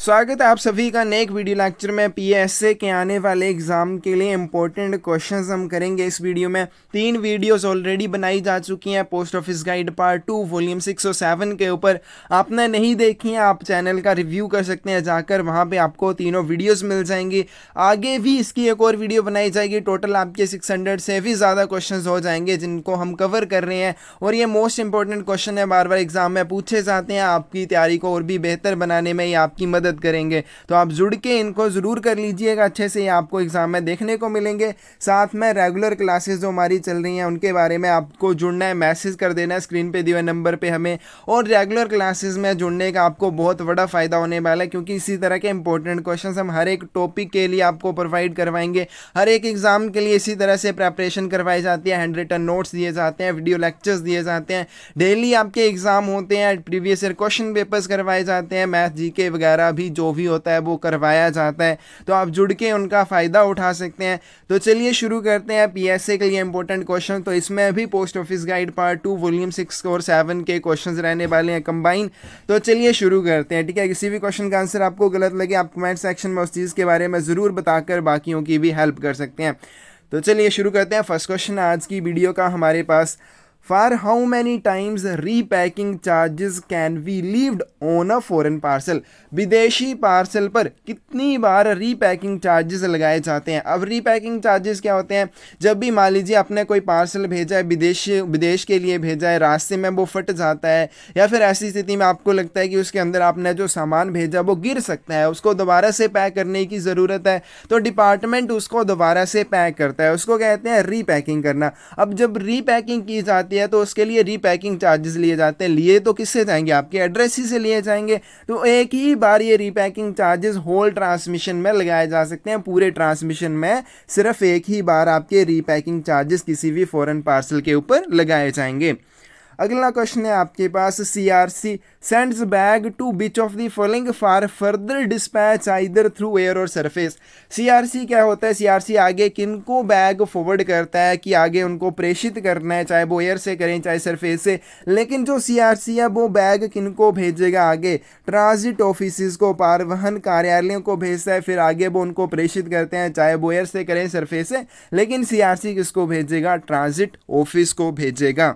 स्वागत है आप सभी का नेक वीडियो लेक्चर में पीएसए के आने वाले एग्ज़ाम के लिए इम्पोर्टेंट क्वेश्चंस हम करेंगे इस वीडियो में तीन वीडियोस ऑलरेडी बनाई जा चुकी हैं post office guide part two volume six और सेवन के ऊपर आपने नहीं देखी हैं आप चैनल का रिव्यू कर सकते हैं जाकर वहाँ पर आपको तीनों वीडियोज़ मिल जाएंगी आगे भी इसकी एक और वीडियो बनाई जाएगी टोटल आपके सिक्स से भी ज़्यादा क्वेश्चन हो जाएंगे जिनको हम कवर कर रहे हैं और ये मोस्ट इंपॉर्टेंट क्वेश्चन है बार बार एग्ज़ाम में पूछे जाते हैं आपकी तैयारी को और भी बेहतर बनाने में या आपकी मदद मदद करेंगे तो आप जुड़ के इनको ज़रूर कर लीजिएगा अच्छे से ये आपको एग्ज़ाम में देखने को मिलेंगे साथ में रेगुलर क्लासेस जो हमारी चल रही हैं उनके बारे में आपको जुड़ना है मैसेज कर देना है स्क्रीन पर दिए हुए नंबर पर हमें और रेगुलर क्लासेज में जुड़ने का आपको बहुत बड़ा फ़ायदा होने वाला है क्योंकि इसी तरह के इंपॉर्टेंट क्वेश्चन हम हर एक टॉपिक के लिए आपको प्रोवाइड करवाएंगे हर एक एग्ज़ाम के लिए इसी तरह से प्रेपरेशन करवाई जाती है हैंड रिटन नोट्स दिए जाते हैं वीडियो लेक्चर्स दिए जाते हैं डेली आपके एग्ज़ाम होते हैं प्रीवियस ईयर क्वेश्चन पेपर्स करवाए जाते हैं मैथ जी के वगैरह भी जो भी होता है वो करवाया जाता है तो आप जुड़ के उनका फ़ायदा उठा सकते हैं तो चलिए शुरू करते हैं पी के लिए इंपॉर्टेंट क्वेश्चन तो इसमें अभी post office guide part two volume six और सेवन के क्वेश्चन रहने वाले हैं कंबाइन तो चलिए शुरू करते हैं ठीक है किसी भी क्वेश्चन का आंसर आपको गलत लगे आप कमेंट सेक्शन में उस चीज़ के बारे में ज़रूर बताकर बाकियों की भी हेल्प कर सकते हैं तो चलिए शुरू करते हैं फर्स्ट क्वेश्चन आज की वीडियो का हमारे पास for how many times repacking charges can be levied on a foreign parcel विदेशी पार्सल पर कितनी बार रीपैकिंग चार्जेस लगाए जाते हैं अब रीपैकिंग चार्जेस क्या होते हैं जब भी मान लीजिए आपने कोई पार्सल भेजा है विदेश विदेश के लिए भेजा है रास्ते में वो फट जाता है या फिर ऐसी स्थिति में आपको लगता है कि उसके अंदर आपने जो सामान भेजा वो गिर सकता है उसको दोबारा से पैक करने की ज़रूरत है तो डिपार्टमेंट उसको दोबारा से पैक करता है उसको कहते हैं रीपैकिंग करना अब जब रीपैकिंग की जाती है है तो उसके लिए रीपैकिंग चार्जेस लिए जाते हैं लिए तो किससे जाएंगे आपके एड्रेस ही से लिए जाएंगे तो एक ही बार ये रीपैकिंग चार्जेस होल ट्रांसमिशन में लगाए जा सकते हैं पूरे ट्रांसमिशन में सिर्फ एक ही बार आपके रीपैकिंग चार्जेस किसी भी फॉरन पार्सल के ऊपर लगाए जाएंगे अगला क्वेश्चन है आपके पास C R C sends bag to which of the following for further dispatch either through air और सरफेस सी आर सी क्या होता है सी आर सी आगे किन को बैग फॉरवर्ड करता है कि आगे उनको प्रेषित करना है चाहे वो एयर से करें चाहे सरफेस से लेकिन जो सी आर सी है वो बैग किन को भेजेगा आगे ट्रांजिट ऑफिस को परिवहन कार्यालयों को भेजता है फिर आगे वो उनको प्रेषित करते हैं चाहे वो एयर से करें सरफेस से लेकिन सी आर सी किसको भेजेगा ट्रांजिट ऑफिस को भेजेगा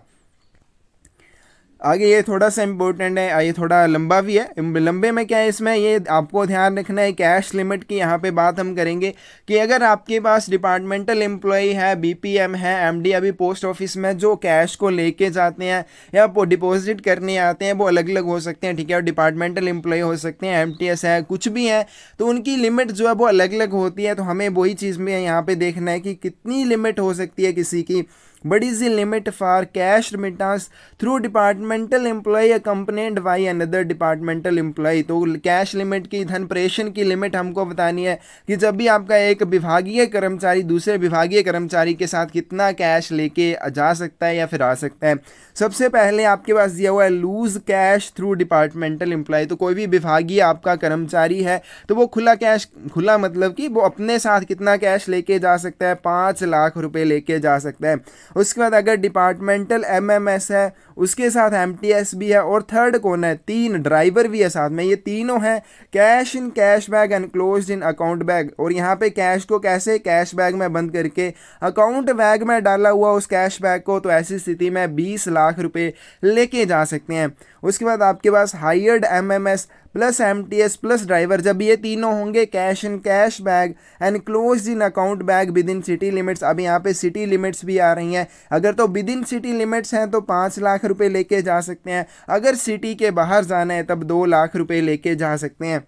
आगे ये थोड़ा सा इम्पोर्टेंट है ये थोड़ा लंबा भी है लंबे में क्या है इसमें ये आपको ध्यान रखना है कैश लिमिट की यहाँ पे बात हम करेंगे कि अगर आपके पास डिपार्टमेंटल एम्प्लॉय है बीपीएम है एमडी अभी पोस्ट ऑफिस में जो कैश को लेके जाते हैं या डिपॉजिट करने आते हैं वो अलग अलग हो सकते हैं ठीक है और डिपार्टमेंटल एम्प्लॉय हो सकते हैं एम है कुछ भी है तो उनकी लिमिट जो है वो अलग अलग होती है तो हमें वही चीज़ में यहाँ पर देखना है कि कितनी लिमिट हो सकती है किसी की What is limit limit for cash remittance through departmental employee accompanied by another departmental employ तो कैश लिमिट की धन प्रेषण की लिमिट हमको बतानी है कि जब भी आपका एक विभागीय कर्मचारी दूसरे विभागीय कर्मचारी के साथ कितना कैश लेके जा सकता है या फिर आ सकता है सबसे पहले आपके पास दिया हुआ है loose cash through departmental employ तो कोई भी विभागीय आपका कर्मचारी है तो वो खुला कैश खुला मतलब कि वो अपने साथ कितना कैश लेके जा सकता है पाँच लाख रुपये लेके जा सकता है उसके बाद अगर डिपार्टमेंटल एमएमएस है उसके साथ एमटीएस भी है और थर्ड कौन है तीन ड्राइवर भी है साथ में ये तीनों हैं cash in cash bag close in account bag और यहाँ पे कैश को कैसे कैश बैग में बंद करके अकाउंट बैग में डाला हुआ उस कैश बैग को तो ऐसी स्थिति में बीस लाख रुपये लेके जा सकते हैं उसके बाद आपके पास hired M M S plus M T S plus driver जब ये तीनों होंगे cash in cash bag and close in account bag within city limits अब यहाँ पे सिटी लिमिट्स भी आ रही हैं अगर तो विद इन सिटी लिमिट्स हैं तो पाँच लाख रुपये लेके जा सकते हैं अगर सिटी के बाहर जाना है तब दो लाख रुपये लेके जा सकते हैं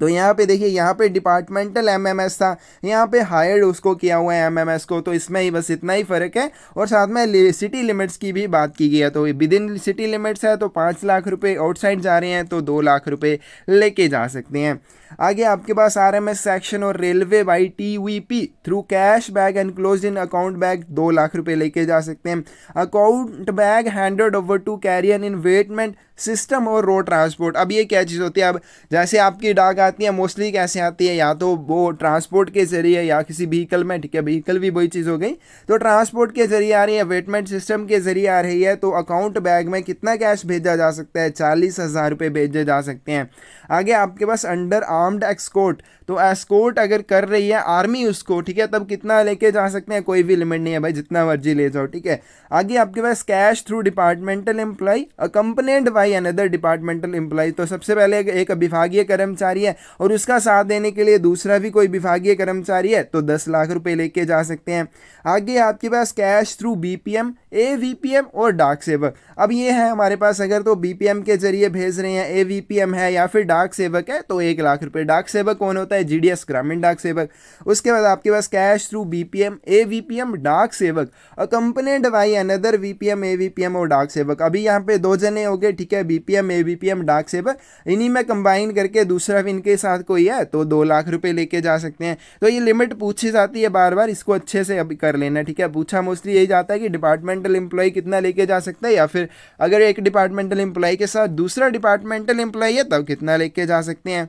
तो यहाँ पे देखिए यहाँ पे डिपार्टमेंटल एमएमएस था यहाँ पे हायर्ड उसको किया हुआ है एमएमएस को तो इसमें ही बस इतना ही फ़र्क है और साथ में सिटी लिमिट्स की भी बात की गई है तो विद इन सिटी लिमिट्स है तो पाँच लाख रुपये आउटसाइड जा रहे हैं तो दो लाख रुपये लेके जा सकते हैं आगे आपके पास आर एम एस सेक्शन और railway by T V P through cash bag and close in account bag दो लाख रुपए लेके जा सकते हैं account bag handed over to carrier in weighment system और रोड ट्रांसपोर्ट अब ये क्या चीज़ होती है अब जैसे आपकी डाक आती है मोस्टली कैसे आती है या तो वो ट्रांसपोर्ट के ज़रिए या किसी व्हीकल में ठीक है व्हीकल भी वही चीज़ हो गई तो ट्रांसपोर्ट के ज़रिए आ रही है वेटमेंट सिस्टम के ज़रिए आ रही है तो अकाउंट बैग में कितना कैश भेजा जा सकता है चालीस हज़ार रुपये भेजे जा सकते हैं आगे आपके पास अंडर आर्म्ड एक्सकोर्ट तो एस्कोर्ट अगर कर रही है आर्मी उसको ठीक है तब कितना लेके जा सकते हैं कोई भी लिमिट नहीं है भाई जितना मर्जी ले जाओ ठीक है आगे आपके पास cash through departmental employ accompanied by another departmental employ तो सबसे पहले एक विभागीय कर्मचारी है और उसका साथ देने के लिए दूसरा भी कोई विभागीय कर्मचारी है तो दस लाख रुपये लेके जा सकते हैं आगे आपके पास cash through B A V P M और डाक सेवक अब ये है हमारे पास अगर तो बी पी एम के जरिए भेज रहे हैं ए वी पी एम है या फिर डाक सेवक है तो एक लाख रुपये डाक सेवक कौन होता है जी डी एस ग्रामीण डाक सेवक उसके बाद आपके पास cash through B P M A V P M डाक सेवक accompanied by another V P M A V P M और डाक सेवक अभी यहाँ पे दो जने हो गए ठीक है B P M A V P M डाक सेवक इन्हीं में कंबाइन करके दूसरा भी इनके साथ कोई है तो दो लाख रुपये लेके जा सकते हैं तो ये लिमिट पूछी जाती है बार बार इसको अच्छे से अभी कर लेना ठीक है पूछा मोस्टली यही जाता है कि डिपार्टमेंट डिपार्टमेंटल एम्प्लॉय कितना लेके जा सकता है या फिर अगर एक डिपार्टमेंटल एम्प्लॉय के साथ दूसरा डिपार्टमेंटल एम्प्लॉय है तब कितना लेके जा सकते हैं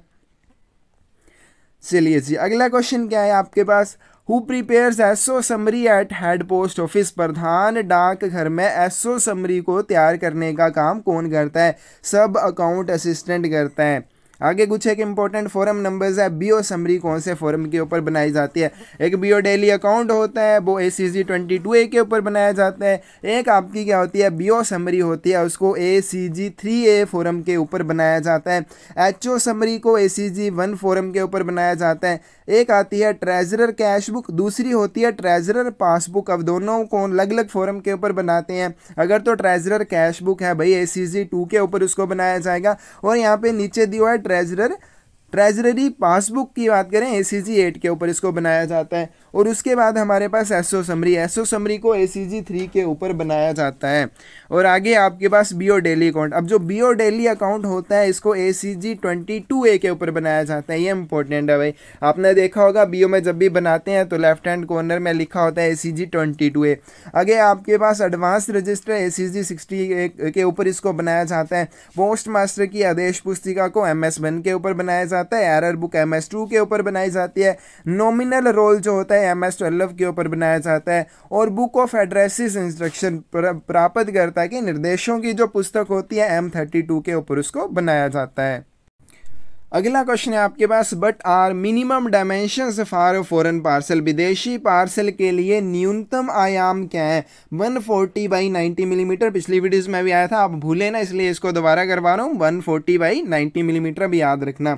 चलिए जी अगला क्वेश्चन क्या है आपके पास who prepares SO summary at head post office प्रधान डाक घर में एसओ समरी को तैयार करने का काम कौन करता है सब अकाउंट असिस्टेंट करता है आगे कुछ एक इंपॉर्टेंट फॉरम नंबर्स है बीओ समरी कौन से फॉरम के ऊपर बनाई जाती है एक बीओ डेली अकाउंट होता है वो ए सी जी ट्वेंटी टू ए के ऊपर बनाया जाता है एक आपकी क्या होती है बीओ समरी होती है उसको ए सी जी थ्री ए फोरम के ऊपर बनाया जाता है एच ओ समरी को ए सी जी वन फोरम के ऊपर बनाया जाता है एक आती है ट्रेजरर कैश बुक दूसरी होती है ट्रेजरर पासबुक अब दोनों को अलग अलग फॉरम के ऊपर बनाते हैं अगर तो ट्रेजरर कैश बुक है भाई ए सी टू के ऊपर उसको बनाया जाएगा और यहाँ पे नीचे दिया हुआ है ट्रेजरर ट्रेजररी पासबुक की बात करें ए सी के ऊपर इसको बनाया जाता है और उसके बाद हमारे पास एसओ समरी एसओ समरी को ए थ्री के ऊपर बनाया जाता है और आगे आपके पास बी ओ डेली अकाउंट अब जो बी ओ डेली अकाउंट होता है इसको ए सी जी ट्वेंटी टू ए के ऊपर बनाया जाता है ये इंपॉर्टेंट है भाई आपने देखा होगा बी ओ में जब भी बनाते हैं तो लेफ्ट हैंड कॉर्नर में लिखा होता है ए C G twenty two A आगे आपके पास advance register A C G sixty के ऊपर इसको बनाया जाता है पोस्ट मास्टर की आदेश पुस्तिका को एम एस वन के ऊपर बनाया जाता है error book M S two के ऊपर बनाई जाती है नॉमिनल रोल जो होता है जाता है एम एस ट्वेल्व के ऊपर बनाया जाता है और बुक ऑफ एड्रेसिस इंस्ट्रक्शन प्राप्त करता है कि निर्देशों की जो पुस्तक होती है एम थर्टी टू के ऊपर उसको बनाया जाता है अगला क्वेश्चन है आपके पास what are minimum dimension for foreign parcel विदेशी पार्सल के लिए न्यूनतम आयाम क्या है 140 फोर्टी बाई नाइन्टी मिलीमीटर पिछली वीडियोज़ में भी आया था आप भूले ना इसलिए इसको दोबारा करवा रहा हूँ 140 फोर्टी बाई नाइन्टी मिलीमीटर भी याद रखना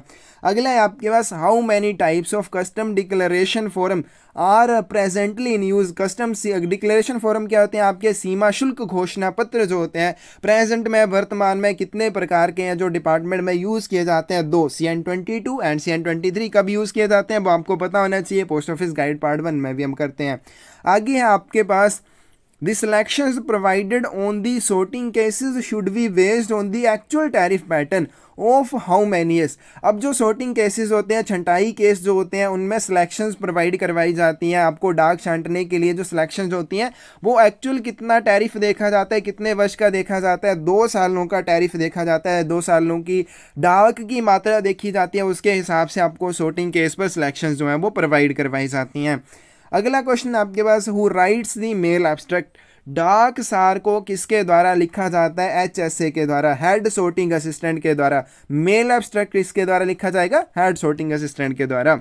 अगला है आपके पास how many types of custom declaration form are presently in use customs declaration form क्या होते हैं आपके सीमा शुल्क घोषणा पत्र जो होते हैं प्रेजेंट में वर्तमान में कितने प्रकार के हैं जो डिपार्टमेंट में यूज़ किए जाते हैं दो C N twenty two and C N twenty three कब यूज़ किए जाते हैं वो आपको पता होना चाहिए post office guide part one में भी हम करते हैं आगे है आपके पास The selections provided on the sorting cases should be based on the actual tariff pattern of how many years अब जो sorting cases होते हैं छंटाई केस जो होते हैं उनमें selections प्रोवाइड करवाई जाती हैं आपको डाक छांटने के लिए जो selections होती हैं वो एक्चुअल कितना टैरिफ देखा जाता है कितने वर्ष का देखा जाता है दो सालों का टैरिफ देखा जाता है दो सालों की डाक की मात्रा देखी जाती है उसके हिसाब से आपको sorting केस पर selections जो हैं वो प्रोवाइड करवाई जाती हैं अगला क्वेश्चन आपके पास who writes the mail abstract डार्क सार को किसके द्वारा लिखा जाता है एच एस ए के द्वारा हेड सोर्टिंग असिस्टेंट के द्वारा मेल एब्स्ट्रैक्ट किसके द्वारा लिखा जाएगा हेड सोर्टिंग असिस्टेंट के द्वारा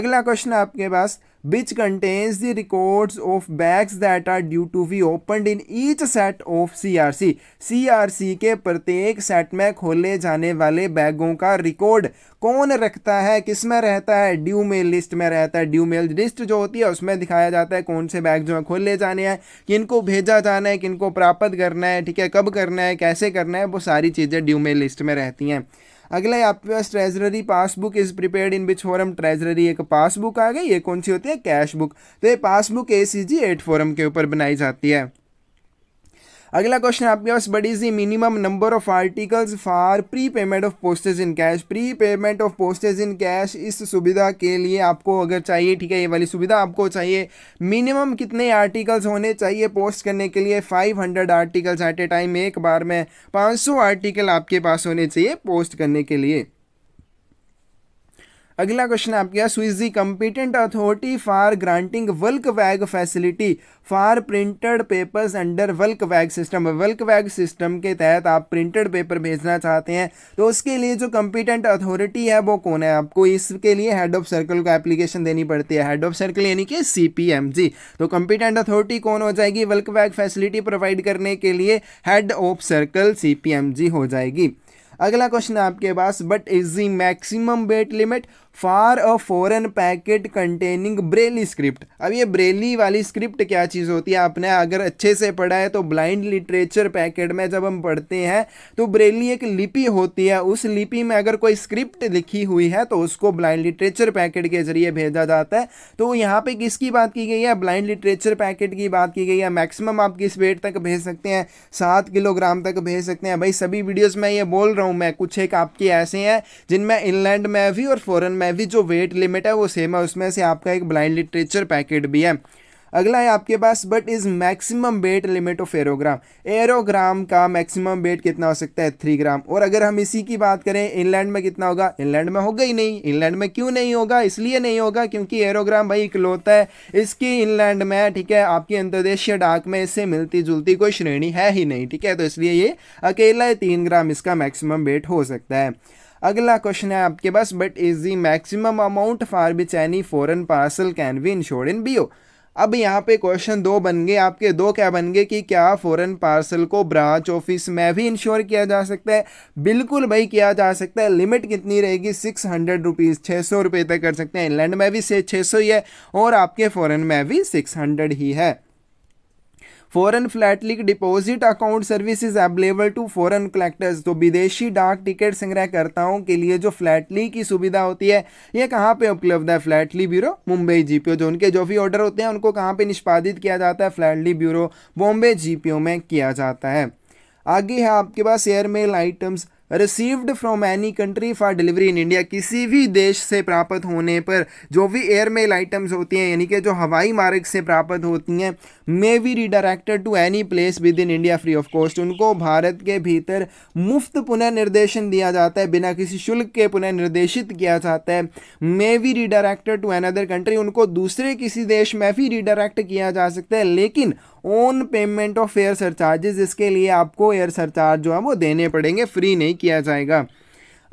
अगला क्वेश्चन आपके पास which contains the records of bags that are due to be opened in each set of CRC. CRC के प्रत्येक सेट में खोले जाने वाले बैगों का रिकॉर्ड कौन रखता है किस में रहता है ड्यू मेल लिस्ट में रहता है ड्यू मेल लिस्ट जो होती है उसमें दिखाया जाता है कौन से बैग जो है खोले जाने हैं किनको भेजा जाना है किनको प्राप्त करना है ठीक है कब करना है कैसे करना है वो सारी चीज़ें ड्यू मेल लिस्ट में रहती हैं अगला है आपके पास treasury passbook is prepared in which form treasury एक पासबुक आ गई ये कौन सी होती है कैश बुक तो ये passbook A C G eight form के ऊपर बनाई जाती है अगला क्वेश्चन आपके पास बड़ी सी minimum number of articles for prepayment of postage in cash prepayment of postage in cash इस सुविधा के लिए आपको अगर चाहिए ठीक है ये वाली सुविधा आपको चाहिए मिनिमम कितने आर्टिकल्स होने चाहिए पोस्ट करने के लिए 500 आर्टिकल्स एट ए टाइम एक बार में 500 आर्टिकल आपके पास होने चाहिए पोस्ट करने के लिए अगला क्वेश्चन आपके यहाँ स्विज the competent authority for granting bulk bag facility for printed papers under bulk bag system bulk bag system के तहत आप प्रिंटेड पेपर भेजना चाहते हैं तो उसके लिए जो कंपिटेंट अथॉरिटी है वो कौन है आपको इसके लिए हेड ऑफ सर्कल को एप्लीकेशन देनी पड़ती है हेड ऑफ सर्कल यानी कि सी तो कंपिटेंट अथॉरिटी कौन हो जाएगी वल्क वैग फैसिलिटी प्रोवाइड करने के लिए हेड ऑफ सर्कल सी हो जाएगी अगला क्वेश्चन है आपके पास what is the maximum weight limit for a foreign packet containing braille script अब ये ब्रेली वाली स्क्रिप्ट क्या चीज़ होती है आपने अगर अच्छे से पढ़ा है तो ब्लाइंड लिटरेचर पैकेट में जब हम पढ़ते हैं तो ब्रेली एक लिपि होती है उस लिपि में अगर कोई स्क्रिप्ट लिखी हुई है तो उसको ब्लाइंड लिटरेचर पैकेट के जरिए भेजा जाता है तो यहाँ पे किसकी बात की गई है ब्लाइंड लिटरेचर पैकेट की बात की गई है मैक्सिमम आप किस वेट तक भेज सकते हैं सात किलोग्राम तक भेज सकते हैं भाई सभी वीडियोज़ में ये बोल रहा हूँ मैं कुछ एक आपके ऐसे हैं जिनमें इनलैंड में भी और फॉरन में भी जो वेट लिमिट है वो सेम है उसमें से आपका एक ब्लाइंड लिटरेचर पैकेट भी है अगला है आपके पास what is maximum weight limit of aerogramme aerogramme का मैक्सिमम वेट कितना हो सकता है थ्री ग्राम और अगर हम इसी की बात करें इनलैंड में कितना होगा इनलैंड में होगा ही नहीं इनलैंड में क्यों नहीं होगा इसलिए नहीं होगा क्योंकि एरोग्राम भाई इकलौता है इसकी इनलैंड में ठीक है आपकी अंतर्देशीय डाक में इससे मिलती जुलती कोई श्रेणी है ही नहीं ठीक है तो इसलिए ये अकेला तीन ग्राम इसका मैक्सिमम वेट हो सकता है अगला क्वेश्चन है आपके पास what is the maximum amount for which any foreign parcel can be insured in B अब यहाँ पे क्वेश्चन दो बन गए आपके दो क्या बन गए कि क्या फॉरेन पार्सल को ब्रांच ऑफिस में भी इंश्योर किया जा सकता है बिल्कुल भाई किया जा सकता है लिमिट कितनी रहेगी सिक्स हंड्रेड रुपीज़ छः सौ रुपये तक कर सकते हैं इंग्लैंड में भी से छः सौ ही है और आपके फॉरेन में भी सिक्स हंड्रेड ही है foreign philatelic deposit account service is available to foreign collectors तो विदेशी डाक टिकट संग्रहकर्ताओं के लिए जो फ्लैटली की सुविधा होती है ये कहाँ पे उपलब्ध है फ्लैटली ब्यूरो मुंबई जीपीओ जो उनके जो भी ऑर्डर होते हैं उनको कहाँ पे निष्पादित किया जाता है फ्लैटली ब्यूरो बॉम्बे जीपीओ में किया जाता है आगे है आपके पास airmail items received from any country for delivery in India किसी भी देश से प्राप्त होने पर जो भी एयरमेल आइटम्स होती हैं यानी कि जो हवाई मार्ग से प्राप्त होती हैं may be redirected to any place within India free of cost उनको भारत के भीतर मुफ्त पुनर्निर्देशन दिया जाता है बिना किसी शुल्क के पुनर्निर्देशित किया जाता है may be redirected to another country उनको दूसरे किसी देश में भी रिडायरेक्ट किया जा सकता है लेकिन on payment of air surcharges इसके लिए आपको एयर सरचार्ज जो है वो देने पड़ेंगे फ्री नहीं किया जाएगा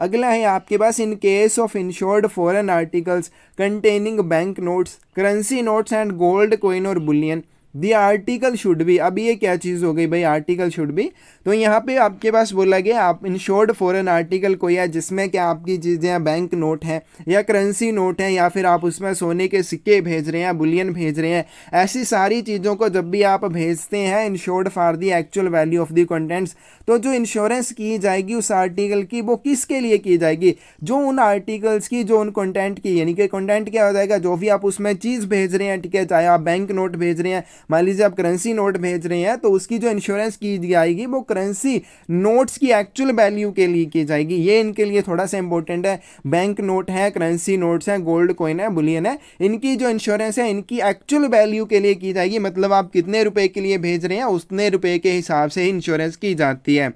अगला है आपके पास in case of insured foreign articles containing bank notes currency notes and gold coin और bullion the article should be अब ये क्या चीज़ हो गई भाई आर्टिकल शुड भी तो यहाँ पे आपके पास बोला गया आप इंश्योर्ड फॉरन आर्टिकल कोई या जिसमें क्या आपकी चीज़ें बैंक नोट हैं या करेंसी नोट हैं या फिर आप उसमें सोने के सिक्के भेज रहे हैं बुलियन भेज रहे हैं ऐसी सारी चीज़ों को जब भी आप भेजते हैं insured for the actual value of the contents तो जो इंश्योरेंस की जाएगी उस आर्टिकल की वो किसके लिए की जाएगी जो उन आर्टिकल्स की जो उन कॉन्टेंट की यानी कि कॉन्टेंट क्या हो जाएगा जो भी आप उसमें चीज़ भेज रहे हैं ठीक है चाहे आप बैंक नोट भेज रहे हैं मान लीजिए आप करेंसी नोट भेज रहे हैं तो उसकी जो इंश्योरेंस की जाएगी वो करेंसी नोट्स की एक्चुअल वैल्यू के लिए की जाएगी ये इनके लिए थोड़ा सा इंपॉर्टेंट है बैंक नोट है करेंसी नोट्स हैं गोल्ड कॉइन है बुलियन है इनकी जो इंश्योरेंस है इनकी एक्चुअल वैल्यू के लिए की जाएगी मतलब आप कितने रुपए के लिए भेज रहे हैं उतने रुपए के हिसाब से इंश्योरेंस की जाती है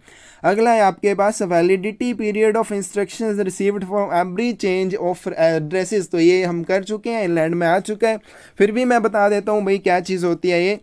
अगला है आपके पास validity period of instruction received from every change of addresses तो ये हम कर चुके हैं इंग्लैंड में आ चुका है फिर भी मैं बता देता हूँ भाई क्या चीज़ होती है ये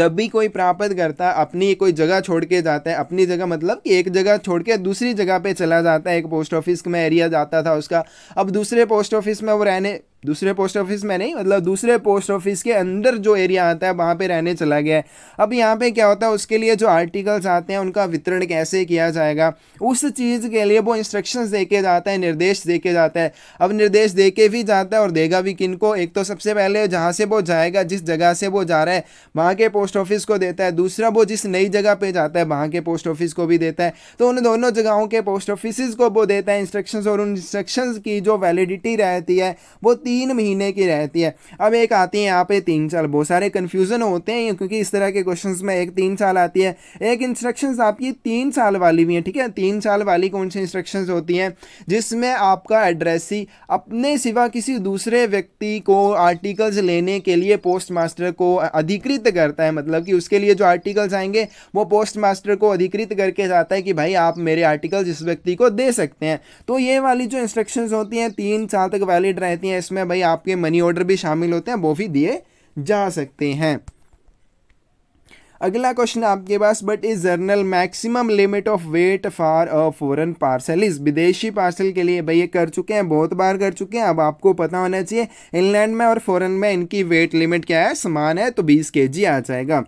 जब भी कोई प्राप्त करता अपनी कोई जगह छोड़ के जाता है अपनी जगह मतलब कि एक जगह छोड़ के दूसरी जगह पे चला जाता है एक पोस्ट ऑफिस में एरिया जाता था उसका अब दूसरे पोस्ट ऑफिस में वो रहने दूसरे पोस्ट ऑफिस में नहीं मतलब दूसरे पोस्ट ऑफिस के अंदर जो एरिया आता है वहाँ पे रहने चला गया है अब यहाँ पे क्या होता है उसके लिए जो आर्टिकल्स आते हैं उनका वितरण कैसे किया जाएगा उस चीज़ के लिए वो इंस्ट्रक्शंस दे के जाता है निर्देश दे के जाता है अब निर्देश दे के भी जाता है और देगा भी किन को एक तो सबसे पहले जहाँ से वो जाएगा जिस जगह से वो जा रहा है वहाँ के पोस्ट ऑफिस को देता है दूसरा वो जिस नई जगह पर जाता है वहाँ के पोस्ट ऑफिस को भी देता है तो उन दोनों जगहों के पोस्ट ऑफिस को वो देता है इंस्ट्रक्शन और उन इंस्ट्रक्शन की जो वैलिडिटी रहती है वो तीन महीने की रहती है अब एक आती है यहाँ पे तीन साल बहुत सारे कन्फ्यूज़न होते हैं क्योंकि इस तरह के क्वेश्चन में एक तीन साल आती है एक इंस्ट्रक्शन आपकी तीन साल वाली भी है ठीक है तीन साल वाली कौन सी इंस्ट्रक्शन होती हैं जिसमें आपका ही अपने सिवा किसी दूसरे व्यक्ति को आर्टिकल्स लेने के लिए पोस्ट मास्टर को अधिकृत करता है मतलब कि उसके लिए जो आर्टिकल्स आएंगे वो पोस्ट मास्टर को अधिकृत करके जाता है कि भाई आप मेरे आर्टिकल्स इस व्यक्ति को दे सकते हैं तो ये वाली जो इंस्ट्रक्शन होती हैं तीन साल तक वैलिड रहती हैं इसमें में भाई आपके मनी ऑर्डर भी शामिल होते हैं वो भी दिए जा सकते हैं अगला क्वेश्चन आपके पास what is general maximum limit of weight for a foreign parcel is विदेशी पार्सल के लिए भाई ये कर चुके हैं बहुत बार कर चुके हैं अब आपको पता होना चाहिए इंग्लैंड में और फॉरन में इनकी वेट लिमिट क्या है समान है तो 20 के आ जाएगा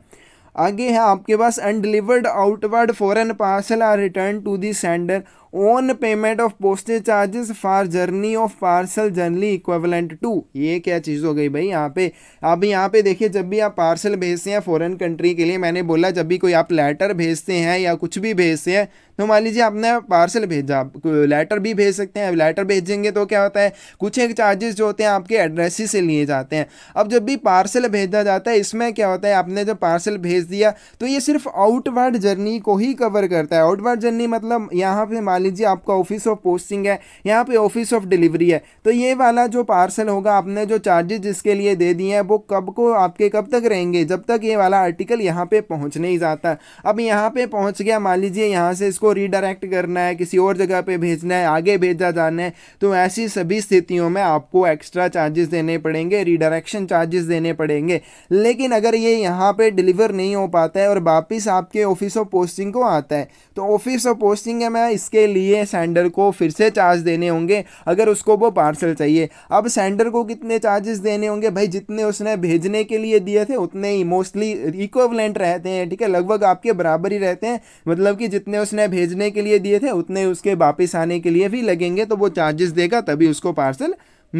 आगे है आपके पास undelivered outward foreign parcel are return to the sender on payment of postage charges for journey of parcel journey equivalent to ये क्या चीज़ हो गई भाई यहाँ पे अब यहाँ पे देखिए जब भी आप पार्सल भेजते हैं फॉरेन कंट्री के लिए मैंने बोला जब भी कोई आप लेटर भेजते हैं या कुछ भी भेजते हैं तो मान लीजिए आपने पार्सल भेजा लेटर भी भेज सकते हैं लेटर भेजेंगे तो क्या होता है कुछ एक चार्जेस जो होते हैं आपके एड्रेस ही से लिए जाते हैं अब जब भी पार्सल भेजा जाता है इसमें क्या होता है आपने जब पार्सल भेज दिया तो ये सिर्फ आउटवर्ड जर्नी को ही कवर करता है आउटवर्ड जर्नी मतलब यहाँ पे लीजिए आपका ऑफिस ऑफ पोस्टिंग है यहाँ पे ऑफिस ऑफ डिलीवरी है तो ये वाला जो पार्सल होगा आपने जो चार्जेज इसके लिए दे दिए हैं वो कब को आपके कब तक रहेंगे जब तक ये वाला आर्टिकल यहाँ पे पहुँच नहीं जाता अब यहाँ पे पहुँच गया मान लीजिए यहाँ से इसको रिडायरेक्ट करना है किसी और जगह पर भेजना है आगे भेजा जाना है तो ऐसी सभी स्थितियों में आपको एक्स्ट्रा चार्जेस देने पड़ेंगे रिडायरेक्शन चार्जेस देने पड़ेंगे लेकिन अगर ये यहाँ पर डिलीवर नहीं हो पाता है और वापस आपके ऑफिस ऑफ पोस्टिंग को आता है तो ऑफिस ऑफ पोस्टिंग है मैं इसके लिए सेंडर को फिर से चार्ज देने होंगे अगर उसको वो पार्सल चाहिए अब सेंडर को कितने चार्जेस देने होंगे भाई जितने उसने भेजने के लिए दिए थे उतने ही मोस्टली इक्वलेंट रहते हैं ठीक है लगभग आपके बराबर ही रहते हैं मतलब कि जितने उसने भेजने के लिए दिए थे उतने ही उसके वापस आने के लिए भी लगेंगे तो वो चार्जेस देगा तभी उसको पार्सल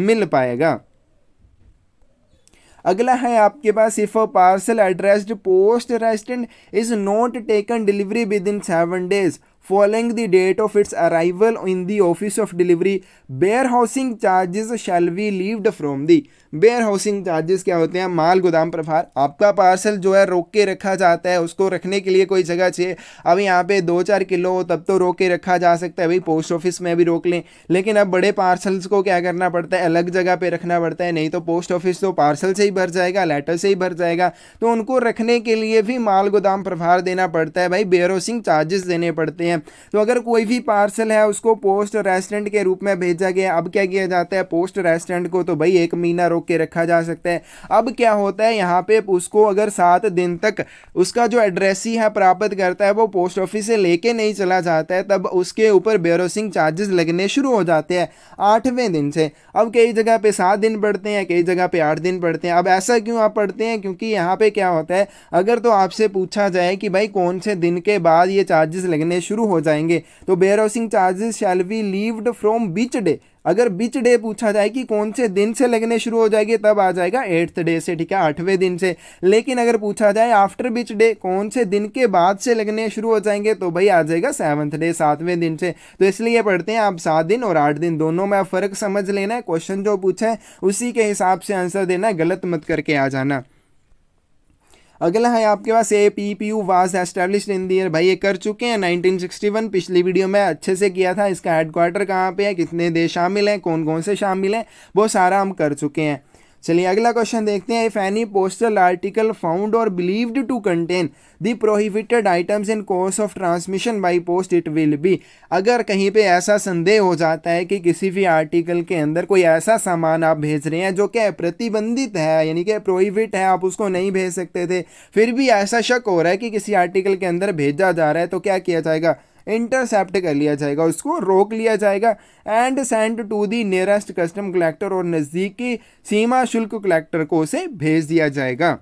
मिल पाएगा अगला है आपके पास if a parcel addressed post restante is not taken delivery within seven days following the date of its arrival in the office of delivery, warehousing charges shall be levied from the warehousing charges क्या होते हैं माल गोदाम प्रभार आपका parcel जो है रोक के रखा जाता है उसको रखने के लिए कोई जगह चाहिए अब यहाँ पे दो चार किलो हो तब तो रोक के रखा जा सकता है भाई पोस्ट ऑफिस में भी रोक लें लेकिन अब बड़े पार्सल्स को क्या करना पड़ता है अलग जगह पर रखना पड़ता है नहीं तो पोस्ट ऑफिस तो पार्सल से ही भर जाएगा लेटर से ही भर जाएगा तो उनको रखने के लिए भी माल गोदाम प्रभार देना पड़ता है भाई वेयर हाउसिंग चार्जेस देने पड़ते हैं तो अगर कोई भी पार्सल है उसको पोस्ट रेस्टोरेंट के रूप में भेजा गया अब क्या किया जाता है पोस्ट रेस्टोरेंट को तो भाई एक महीना रोक रोक के रखा जा सकता है अब क्या होता है यहाँ पे उसको अगर सात दिन तक उसका जो एड्रेस ही है प्राप्त करता है वो पोस्ट ऑफिस से लेके नहीं चला जाता है तब उसके ऊपर बेरोसिंग चार्जेस लगने शुरू हो जाते हैं आठवें दिन से अब कई जगह पर सात दिन पड़ते हैं कई जगह पर आठ दिन पड़ते हैं अब ऐसा क्यों आप पढ़ते हैं क्योंकि यहाँ पे क्या होता है अगर तो आपसे पूछा जाए कि भाई कौन से दिन के बाद ये चार्जेस लगने शुरू हो जाएंगे तो warehousing charges shall be levied from which day अगर बिच डे पूछा जाए कि कौन से दिन से लगने शुरू हो जाएगी तब आ जाएगा एट्थ डे से ठीक है आठवें दिन से लेकिन अगर पूछा जाए आफ्टर बिच डे कौन से दिन के बाद से लगने शुरू हो जाएंगे तो भाई आ जाएगा सेवन्थ डे सातवें दिन से तो इसलिए पढ़ते हैं आप सात दिन और आठ दिन दोनों में फ़र्क समझ लेना है क्वेश्चन जो है उसी के हिसाब से आंसर देना गलत मत करके आ जाना अगला है आपके पास A P P U was establish in दर भाई ये कर चुके हैं 1961 पिछली वीडियो में अच्छे से किया था इसका हेडक्वार्टर कहाँ पे है कितने देश शामिल हैं कौन कौन से शामिल हैं वो सारा हम कर चुके हैं चलिए अगला क्वेश्चन देखते हैं if any postal article found or believed to contain the prohibited items in course of transmission by post it will be अगर कहीं पे ऐसा संदेह हो जाता है कि किसी भी आर्टिकल के अंदर कोई ऐसा सामान आप भेज रहे हैं जो क्या प्रतिबंधित है यानी कि प्रोहिबिट है आप उसको नहीं भेज सकते थे फिर भी ऐसा शक हो रहा है कि किसी आर्टिकल के अंदर भेजा जा रहा है तो क्या किया जाएगा इंटरसेप्ट कर लिया जाएगा उसको रोक लिया जाएगा and send to the nearest custom collector और नज़दीकी सीमा शुल्क कलेक्टर को उसे भेज दिया जाएगा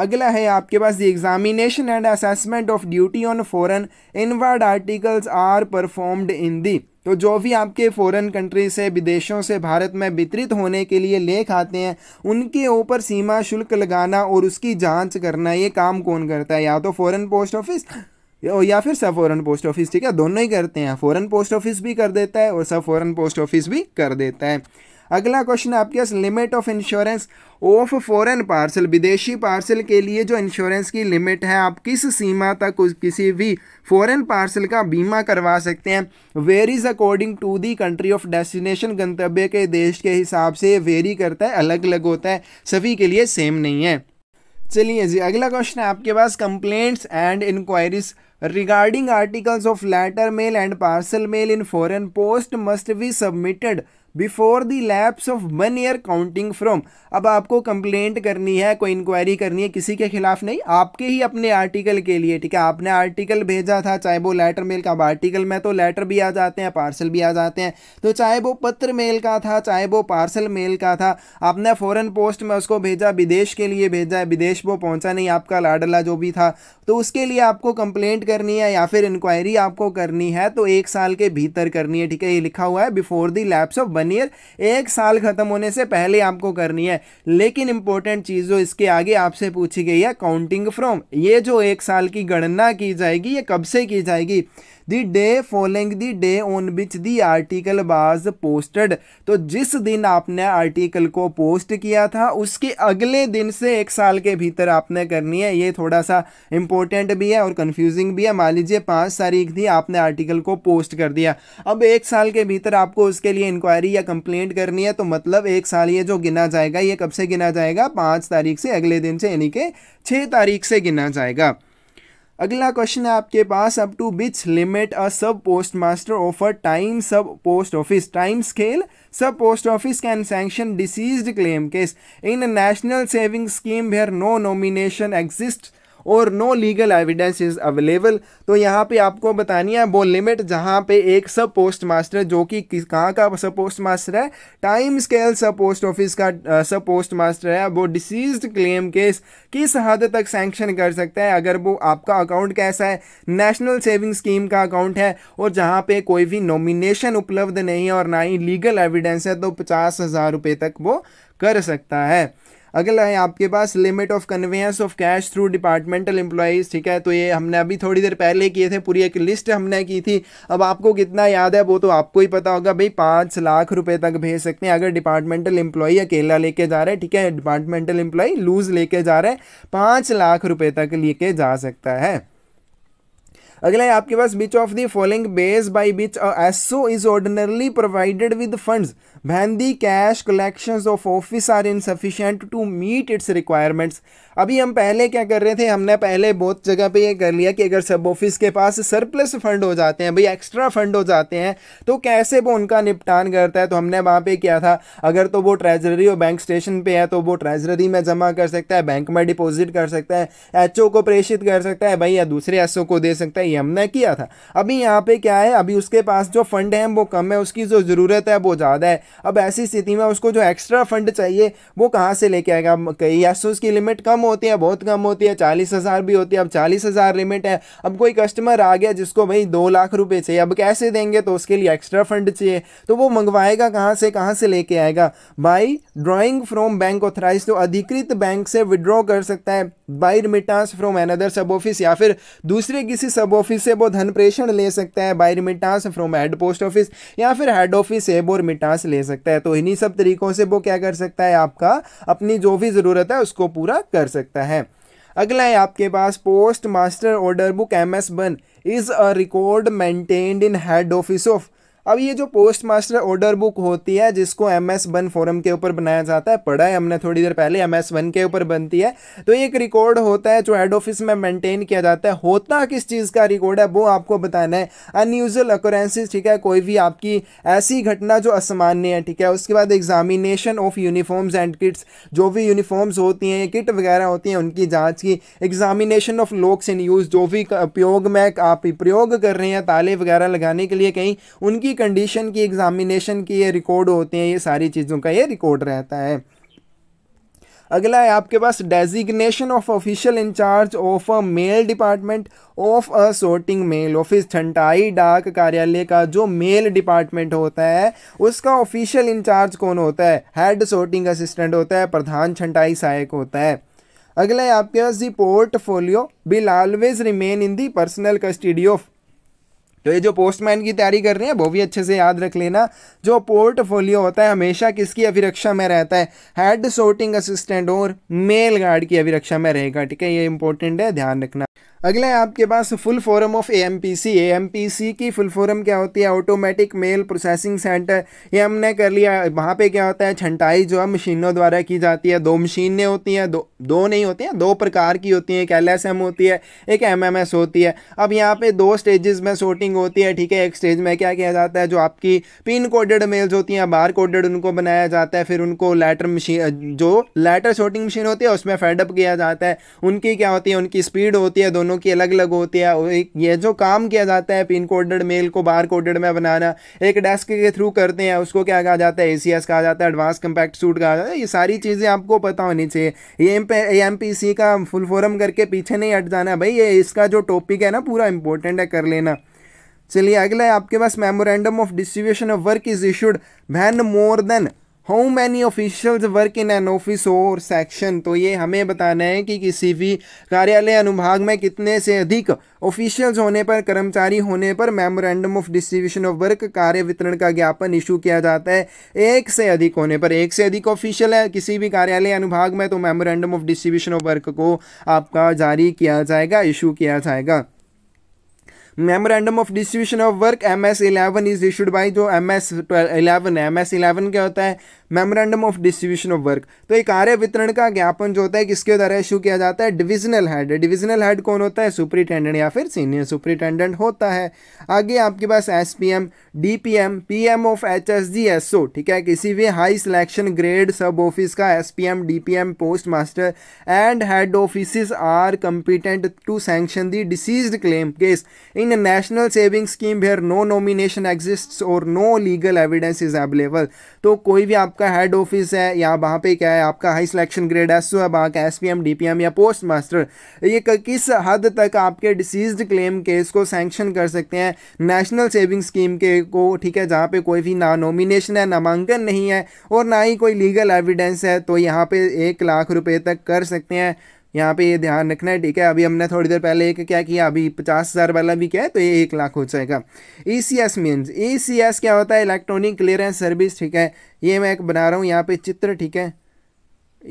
अगला है आपके पास the examination and assessment of duty on foreign inward articles are performed in the तो जो भी आपके फॉरेन कंट्री से विदेशों से भारत में वितरित होने के लिए लेख आते हैं उनके ऊपर सीमा शुल्क लगाना और उसकी जांच करना ये काम कौन करता है या तो फॉरेन पोस्ट ऑफिस या फिर सब फॉरन पोस्ट ऑफिस ठीक है दोनों ही करते हैं फॉरन पोस्ट ऑफिस भी कर देता है और सब फॉरन पोस्ट ऑफिस भी कर देता है अगला क्वेश्चन आपके पास limit of insurance of foreign parcel विदेशी पार्सल के लिए जो इंश्योरेंस की लिमिट है आप किस सीमा तक किसी भी फॉरेन पार्सल का बीमा करवा सकते हैं where is according to the country of destination गंतव्य के देश के हिसाब से वेरी करता है अलग अलग होता है सभी के लिए सेम नहीं है चलिए जी अगला क्वेश्चन है आपके पास complaints and enquiries regarding articles of letter mail and parcel mail in foreign post must be submitted before the lapse of one year counting from अब आपको कंप्लेंट करनी है कोई इंक्वायरी करनी है किसी के खिलाफ नहीं आपके ही अपने आर्टिकल के लिए ठीक है आपने आर्टिकल भेजा था चाहे वो लेटर मेल का अब आर्टिकल में तो लेटर भी आ जाते हैं पार्सल भी आ जाते हैं तो चाहे वो पत्र मेल का था चाहे वो पार्सल मेल का था आपने फ़ॉरन पोस्ट में उसको भेजा विदेश के लिए भेजा है विदेश वो पहुंचा नहीं आपका लाडला जो भी था तो उसके लिए आपको कंप्लेंट करनी है या फिर इंक्वायरी आपको करनी है तो एक साल के भीतर करनी है ठीक है ये लिखा हुआ है before the lapse of one year एक साल खत्म होने से पहले आपको करनी है लेकिन इंपॉर्टेंट चीज़ जो इसके आगे आपसे पूछी गई है काउंटिंग फ्रॉम ये जो एक साल की गणना की जाएगी ये कब से की जाएगी the day following the day on which the article was posted तो जिस दिन आपने आर्टिकल को पोस्ट किया था उसके अगले दिन से एक साल के भीतर आपने करनी है ये थोड़ा सा इंपॉर्टेंट भी है और कन्फ्यूजिंग भी है मान लीजिए पाँच तारीख थी आपने आर्टिकल को पोस्ट कर दिया अब एक साल के भीतर आपको उसके लिए इंक्वायरी या कंप्लेंट करनी है तो मतलब एक साल ये जो गिना जाएगा ये कब से गिना जाएगा पाँच तारीख से अगले दिन से यानी कि छः तारीख से गिना जाएगा अगला क्वेश्चन है आपके पास up to which limit a sub post master offer time sub post office time scale sub post office can sanction deceased claim case in national saving scheme where no nomination exist और no legal evidence is available तो यहाँ पे आपको बतानी है वो limit जहाँ पे एक सब पोस्ट मास्टर जो कि कहाँ का सब पोस्ट मास्टर है time scale sub post office का सब पोस्ट मास्टर है वो डिसीज क्लेम केस किस हद तक सेंक्शन कर सकता है अगर वो आपका अकाउंट कैसा है नेशनल सेविंग स्कीम का अकाउंट है और जहाँ पे कोई भी नॉमिनेशन उपलब्ध नहीं है और ना ही लीगल एविडेंस है तो पचास हज़ार रुपये तक वो कर सकता है अगला है आपके पास limit of conveyance of cash through departmental employees ठीक है तो ये हमने अभी थोड़ी देर पहले किए थे पूरी एक लिस्ट हमने की थी अब आपको कितना याद है वो तो आपको ही पता होगा भाई पाँच लाख रुपये तक भेज सकते हैं अगर डिपार्टमेंटल एम्प्लॉई अकेला लेके जा रहे हैं ठीक है डिपार्टमेंटल एम्प्लॉई लूज़ लेके जा रहे हैं पाँच लाख रुपये तक लेके जा सकता है अगला है आपके पास which of the following base by which SO is ordinarily provided with funds when the cash collection of office are sufficient to meet its requirements अभी हम पहले क्या कर रहे थे हमने पहले बहुत जगह पे ये कर लिया कि अगर सब ऑफिस के पास सरप्लस फंड हो जाते हैं भाई एक्स्ट्रा फंड हो जाते हैं तो कैसे वो उनका निपटान करता है तो हमने वहाँ पे किया था अगर तो वो ट्रेजररी और बैंक स्टेशन पे है तो वो ट्रेजररी में जमा कर सकता है बैंक में डिपॉजिट कर सकता है एच को प्रेषित कर सकता है भाई या दूसरे एस को दे सकता है नहीं हमने किया था अभी यहाँ पे क्या है अभी उसके पास जो फंड है वो कम है उसकी जो ज़रूरत है वो ज़्यादा है अब ऐसी स्थिति में उसको जो एक्स्ट्रा फंड चाहिए वो कहाँ से लेके आएगा कई एसोस उसकी लिमिट कम होती है बहुत कम होती है चालीस हज़ार भी होती है अब चालीस हज़ार लिमिट है अब कोई कस्टमर आ गया जिसको भाई दो लाख रुपये चाहिए अब कैसे देंगे तो उसके लिए एक्स्ट्रा फंड चाहिए तो वो मंगवाएगा कहाँ से कहाँ से लेके आएगा by drawing from bank authorise तो अधिकृत बैंक से विड्रॉ कर सकता है by remittance from another sub office या फिर दूसरे किसी सब ऑफिस से वो धन प्रेषण ले सकता है by remittance from head post office या फिर हेड ऑफिस से वो रिमिटांस ले सकता है तो इन्हीं सब तरीकों से वो क्या कर सकता है आपका अपनी जो भी ज़रूरत है उसको पूरा कर सकता है अगला है आपके पास post master order book M S one is a record maintained in head office of अब ये जो पोस्ट मास्टर ऑर्डर बुक होती है जिसको एम एस वन फॉरम के ऊपर बनाया जाता है पढ़ा है हमने थोड़ी देर पहले एम एस वन के ऊपर बनती है तो एक रिकॉर्ड होता है जो हेड ऑफिस में मेंटेन किया जाता है होता किस चीज़ का रिकॉर्ड है वो आपको बताना है अनयूजल अकोरेंसीज ठीक है कोई भी आपकी ऐसी घटना जो असामान्य है ठीक है उसके बाद examination of uniforms and kits जो भी यूनिफॉर्म्स होती हैं किट वगैरह होती हैं उनकी जाँच की examination of locks in use जो भी उपयोग में आप प्रयोग कर रहे हैं ताले वगैरह लगाने के लिए कहीं उनकी की कंडीशन की एग्ज़ामिनेशन की ये रिकॉर्ड होते हैं ये सारी चीज़ों का ये रिकॉर्ड रहता है अगला है आपके पास designation of official in charge of a mail department of a sorting mail office ठंटाई डाक कार्यालय का जो मेल डिपार्टमेंट होता है उसका ऑफिशियल इंचार्ज कौन होता है हेड सोर्टिंग असिस्टेंट होता है प्रधान छंटाई सहायक होता है अगला है आपके पास the portfolio will always remain in the personal custody of तो ये जो पोस्टमैन की तैयारी कर रहे हैं वो भी अच्छे से याद रख लेना जो पोर्टफोलियो होता है हमेशा किसकी अभिरक्षा में रहता है हेड सोर्टिंग असिस्टेंट और मेल गार्ड की अभिरक्षा में रहेगा ठीक है ये इंपॉर्टेंट है ध्यान रखना अगला है आपके पास full form of P C की फुल फॉरम क्या होती है ऑटोमेटिक मेल प्रोसेसिंग सेंटर ये हमने कर लिया वहाँ पे क्या होता है छंटाई जो है मशीनों द्वारा की जाती है दो मशीनें होती हैं दो दो नहीं होती हैं दो प्रकार की होती हैं एक एल होती है एक एम होती है अब यहाँ पर दो स्टेजेस में शोटिंग होती है ठीक है एक स्टेज में क्या किया जाता है जो आपकी पिन कोडेड मेल्स होती हैं बार कोडेड उनको बनाया जाता है फिर उनको लेटर मशीन जो लेटर शोटिंग मशीन होती है उसमें फेडअप किया जाता है उनकी क्या होती है उनकी स्पीड होती है दोनों दोनों की अलग अलग होती है एक ये जो काम किया जाता है पिन कोडेड मेल को बार कोडेड में बनाना एक डेस्क के थ्रू करते हैं उसको क्या कहा जाता है ए कहा जाता है एडवांस कंपैक्ट सूट कहा जाता है ये सारी चीज़ें आपको पता होनी चाहिए ये एम का फुल फॉरम करके पीछे नहीं हट जाना भाई ये इसका जो टॉपिक है ना पूरा इंपॉर्टेंट है कर लेना चलिए अगला है आपके पास memorandum of distribution of work is issued when more than how many officials work in an office और सेक्शन तो ये हमें बताना है कि किसी भी कार्यालय अनुभाग में कितने से अधिक ऑफिशियल्स होने पर कर्मचारी होने पर memorandum of distribution of work कार्य वितरण का ज्ञापन इशू किया जाता है एक से अधिक होने पर एक से अधिक ऑफिशियल है किसी भी कार्यालय अनुभाग में तो memorandum of distribution of work को आपका जारी किया जाएगा इशू किया जाएगा memorandum of distribution of work M S eleven is issued by जो एम एस इलेवन है एम एस इलेवन क्या होता है memorandum of distribution of work तो एक कार्य वितरण का ज्ञापन जो होता है किसके द्वारा इशू किया जाता है डिविजनल हेड डिविजनल हेड कौन होता है सुपरिटेंडेंट या फिर सीनियर सुपरिटेंडेंट होता है आगे आपके पास S P M D P M P M of H S G S O ठीक है किसी भी high selection grade sub office का S P M D P M post master and head office are competent to sanction the deceased claim case in national saving scheme where no nomination exist और no legal evidence is available तो कोई भी आपका head office है या वहाँ पे क्या है आपका high selection grade S O है वहाँ का एस पी या पोस्ट मास्टर ये किस हद तक आपके डिसीज क्लेम केस को सेंक्शन कर सकते हैं नेशनल सेविंग स्कीम के को ठीक है जहाँ पे कोई भी ना नॉमिनेशन है नामांकन नहीं है और ना ही कोई लीगल एविडेंस है तो यहाँ पे एक लाख रुपए तक कर सकते हैं यहाँ पे ये ध्यान रखना है ठीक है अभी हमने थोड़ी देर पहले एक क्या किया अभी पचास हज़ार वाला भी क्या है तो ये एक लाख हो जाएगा ECS C S means C S क्या होता है इलेक्ट्रॉनिक क्लियरेंस सर्विस ठीक है ये मैं एक बना रहा हूँ यहाँ पे चित्र ठीक है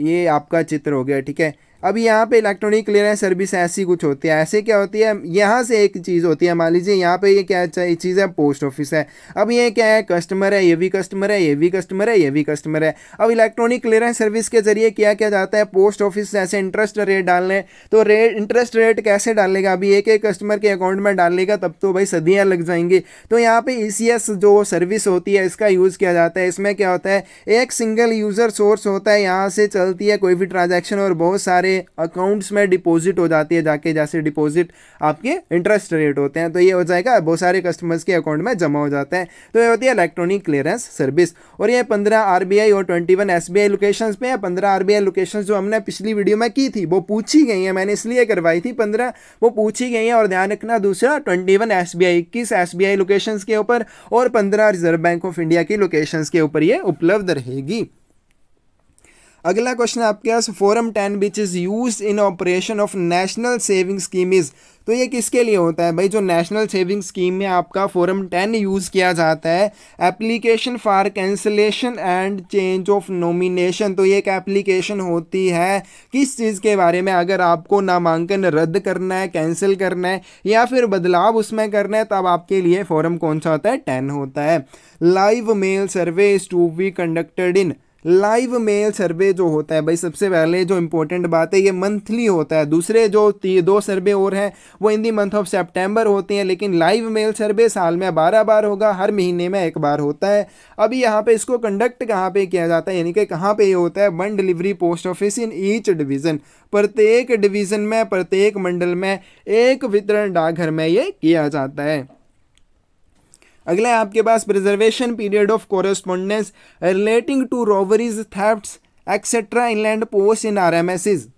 ये आपका चित्र हो गया ठीक है अभी यहाँ पे इलेक्ट्रॉनिक क्लियरेंस सर्विस ऐसी कुछ होती है ऐसे क्या होती है यहाँ से एक चीज़ होती है मान लीजिए यहाँ पे ये क्या चीज़ है पोस्ट ऑफिस है अब ये क्या है कस्टमर है ये भी कस्टमर है ये भी कस्टमर है ये भी कस्टमर है अब इलेक्ट्रॉनिक क्लियरेंस सर्विस के जरिए क्या क्या जाता है पोस्ट ऑफिस ऐसे इंटरेस्ट रेट डालने तो रेट इंटरेस्ट रेट कैसे डालेगा अभी एक एक कस्टमर के अकाउंट में डालेगा तब तो भाई सदियाँ लग जाएंगी तो यहाँ पर ई e जो सर्विस होती है इसका यूज़ किया जाता है इसमें क्या होता है एक सिंगल यूज़र सोर्स होता है यहाँ से चलती है कोई भी ट्रांजेक्शन और बहुत सारे से अकाउंट्स में डिपॉजिट हो जाती है जाके जैसे डिपॉजिट आपके इंटरेस्ट रेट होते हैं तो ये हो जाएगा बहुत सारे कस्टमर्स के अकाउंट में जमा हो जाते हैं तो ये होती है इलेक्ट्रॉनिक क्लियरेंस सर्विस और ये पंद्रह आर और ट्वेंटी वन एस लोकेशंस पे या पंद्रह आर बी जो हमने पिछली वीडियो में की थी वो पूछी गई है मैंने इसलिए करवाई थी पंद्रह वो पूछी गई है और ध्यान रखना दूसरा twenty one S B I इक्कीस एस बी आई लोकेशंस के ऊपर और पंद्रह रिजर्व बैंक ऑफ इंडिया की लोकेशंस के ऊपर ये उपलब्ध रहेगी अगला क्वेश्चन आपके पास form ten which is use in operation of national saving scheme is तो ये किसके लिए होता है भाई जो नेशनल सेविंग स्कीम में आपका फोरम टेन यूज़ किया जाता है application for cancellation and change of nomination तो ये एक एप्लीकेशन होती है किस चीज़ के बारे में अगर आपको नामांकन रद्द करना है कैंसिल करना है या फिर बदलाव उसमें करना है तब आपके लिए फोरम कौन सा होता है टेन होता है live mail survey is to be conducted in live mail survey जो होता है भाई सबसे पहले जो इंपॉर्टेंट बात है ये मंथली होता है दूसरे जो दो सर्वे और हैं वो in the month of September होते हैं लेकिन लाइव मेल सर्वे साल में बारह बार होगा हर महीने में एक बार होता है अभी यहाँ पे इसको कंडक्ट कहाँ पे किया जाता है यानी कि कहाँ पे ये होता है one delivery post office in each division प्रत्येक डिवीज़न में प्रत्येक मंडल में एक वितरण डाकघर में ये किया जाता है अगला है आपके पास preservation period of correspondence relating to robberies theft etcetera inland post in are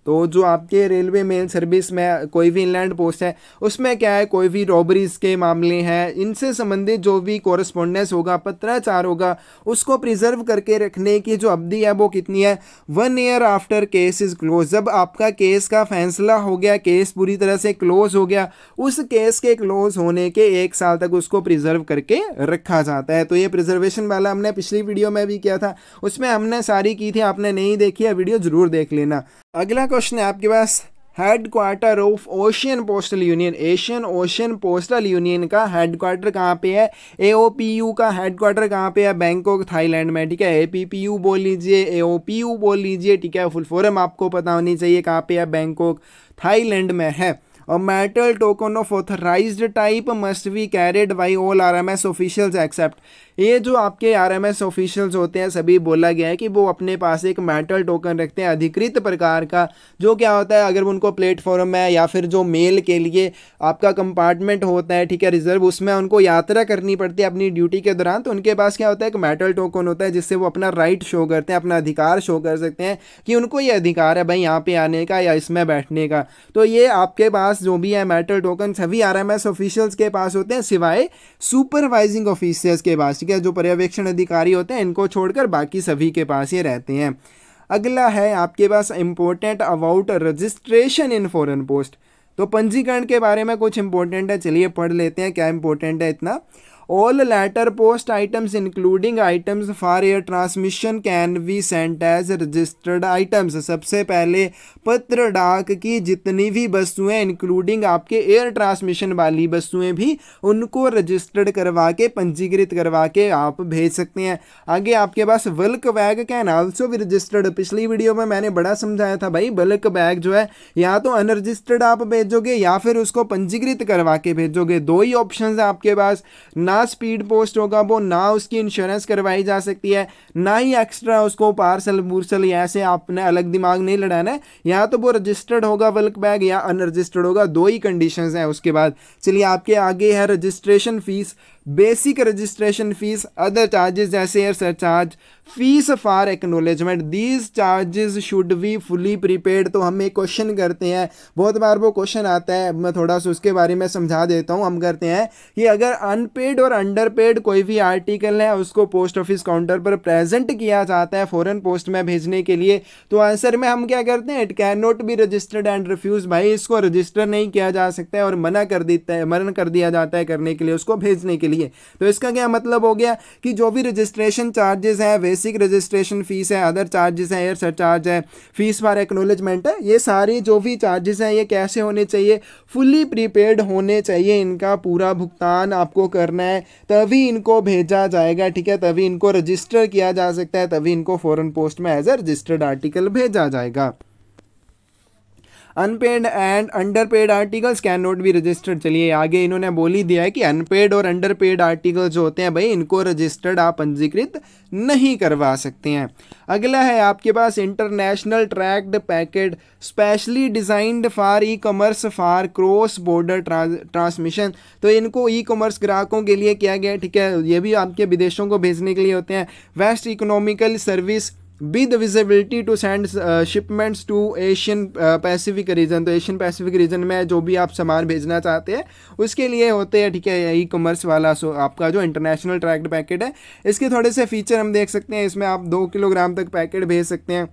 तो जो आपके रेलवे मेल सर्विस में कोई भी इनलैंड पोस्ट है उसमें क्या है कोई भी रॉबरीज के मामले हैं इनसे संबंधित जो भी कॉरेस्पॉन्डेंस होगा पत्राचार होगा उसको प्रिजर्व करके रखने की जो अवधि है वो कितनी है one year after case is close जब आपका केस का फैसला हो गया केस पूरी तरह से क्लोज हो गया उस केस के क्लोज होने के एक साल तक उसको प्रिजर्व करके रखा जाता है तो ये प्रिजर्वेशन वाला हमने पिछली वीडियो में भी किया था उसमें हमने सारी की थी आपने नहीं देखी है वीडियो ज़रूर देख लेना अगला क्वेश्चन है आपके पास head quarter of ocean postal union Asian ocean postal union का हेड क्वार्टर कहाँ पे है ए ओ पी यू का हेड क्वार्टर कहाँ पे है बैंकॉक थाईलैंड में ठीक है ए पी पी यू बोल लीजिए ए ओ पी यू बोल लीजिए ठीक है फुल फॉरम आपको पता होनी चाहिए कहाँ पे है बैंकॉक थाईलैंड में है और metal token of authorized type must be carried by all R M S officials except ये जो आपके आर एम एस ऑफिशियल्स होते हैं सभी बोला गया है कि वो अपने पास एक मेटल टोकन रखते हैं अधिकृत प्रकार का जो क्या होता है अगर उनको प्लेटफॉर्म है या फिर जो मेल के लिए आपका कंपार्टमेंट होता है ठीक है रिजर्व उसमें उनको यात्रा करनी पड़ती है अपनी ड्यूटी के दौरान तो उनके पास क्या होता है एक मेटल टोकन होता है जिससे वो अपना राइट शो करते हैं अपना अधिकार शो कर सकते हैं कि उनको ये अधिकार है भाई यहाँ पे आने का या इसमें बैठने का तो ये आपके पास जो भी है मेटल टोकन सभी आर एम ऑफिशियल्स के पास होते हैं सिवाय सुपरवाइजिंग ऑफिसर्स के पास ठीक है जो पर्यवेक्षण अधिकारी होते हैं इनको छोड़कर बाकी सभी के पास ये रहते हैं अगला है आपके पास important about registration in foreign post तो पंजीकरण के बारे में कुछ इंपॉर्टेंट है चलिए पढ़ लेते हैं क्या इंपॉर्टेंट है इतना all letter post items including items for air transmission can be sent as registered items सबसे पहले पत्र डाक की जितनी भी वस्तुएं इंक्लूडिंग आपके एयर ट्रांसमिशन वाली वस्तुएं भी उनको रजिस्टर्ड करवा के पंजीकृत करवा के आप भेज सकते हैं आगे आपके पास बल्क बैग कैन ऑल्सो भी रजिस्टर्ड पिछली वीडियो में मैंने बड़ा समझाया था भाई बल्क बैग जो है या तो अनरजिस्टर्ड आप भेजोगे या फिर उसको पंजीकृत करवा के भेजोगे दो ही ऑप्शन है आपके पास ना ना स्पीड पोस्ट होगा वो ना उसकी इंश्योरेंस करवाई जा सकती है ना ही एक्स्ट्रा उसको पार्सल वूर्सल ऐसे आपने अलग दिमाग नहीं लड़ाना है या तो वो रजिस्टर्ड होगा बल्क बैग या अनरजिस्टर्ड होगा दो ही कंडीशंस हैं उसके बाद चलिए आपके आगे है registration fees basic registration fees other charges जैसे air surcharge fees for acknowledgement these charges should be fully prepaid तो हम एक क्वेश्चन करते हैं बहुत बार वो क्वेश्चन आता है मैं थोड़ा सा उसके बारे में समझा देता हूँ हम करते हैं कि अगर अनपेड और अंडरपेड कोई भी आर्टिकल है उसको पोस्ट ऑफिस काउंटर पर प्रेजेंट किया जाता है फॉरन पोस्ट में भेजने के लिए तो आंसर में हम क्या करते हैं it can not be registered and refuse भाई इसको रजिस्टर नहीं किया जा सकता है और मना कर देता है मना कर दिया जाता है करने के लिए उसको भेजने के लिए रही है तो इसका क्या मतलब हो गया कि जो भी रजिस्ट्रेशन चार्जेस हैं बेसिक रजिस्ट्रेशन फीस है अदर चार्जेस हैं एयर सरचार्ज है फीस फॉर एक्नोलेजमेंट है ये सारे जो भी चार्जेस हैं ये कैसे होने चाहिए फुली प्रीपेड होने चाहिए इनका पूरा भुगतान आपको करना है तभी इनको भेजा जाएगा ठीक है तभी इनको रजिस्टर किया जा सकता है तभी इनको फॉरन पोस्ट में एज ए रजिस्टर्ड आर्टिकल भेजा जाएगा unpaid and underpaid articles can not be registered चलिए आगे इन्होंने बोल ही दिया है कि अनपेड और अंडरपेड आर्टिकल जो होते हैं भाई इनको रजिस्टर्ड आप पंजीकृत नहीं करवा सकते हैं अगला है आपके पास international tracked packet specially designed for e commerce for cross border transmission तो इनको ई कॉमर्स ग्राहकों के लिए किया गया ठीक है ये भी आपके विदेशों को भेजने के लिए होते हैं best economical service with visibility to send shipments to Asian pacific region तो एशियन पैसिफिक रीजन में जो भी आप सामान भेजना चाहते हैं उसके लिए होते हैं ठीक है ई कॉमर्स वाला सो आपका जो इंटरनेशनल ट्रैक्ड पैकेट है इसके थोड़े से फीचर हम देख सकते हैं इसमें आप दो किलोग्राम तक पैकेट भेज सकते हैं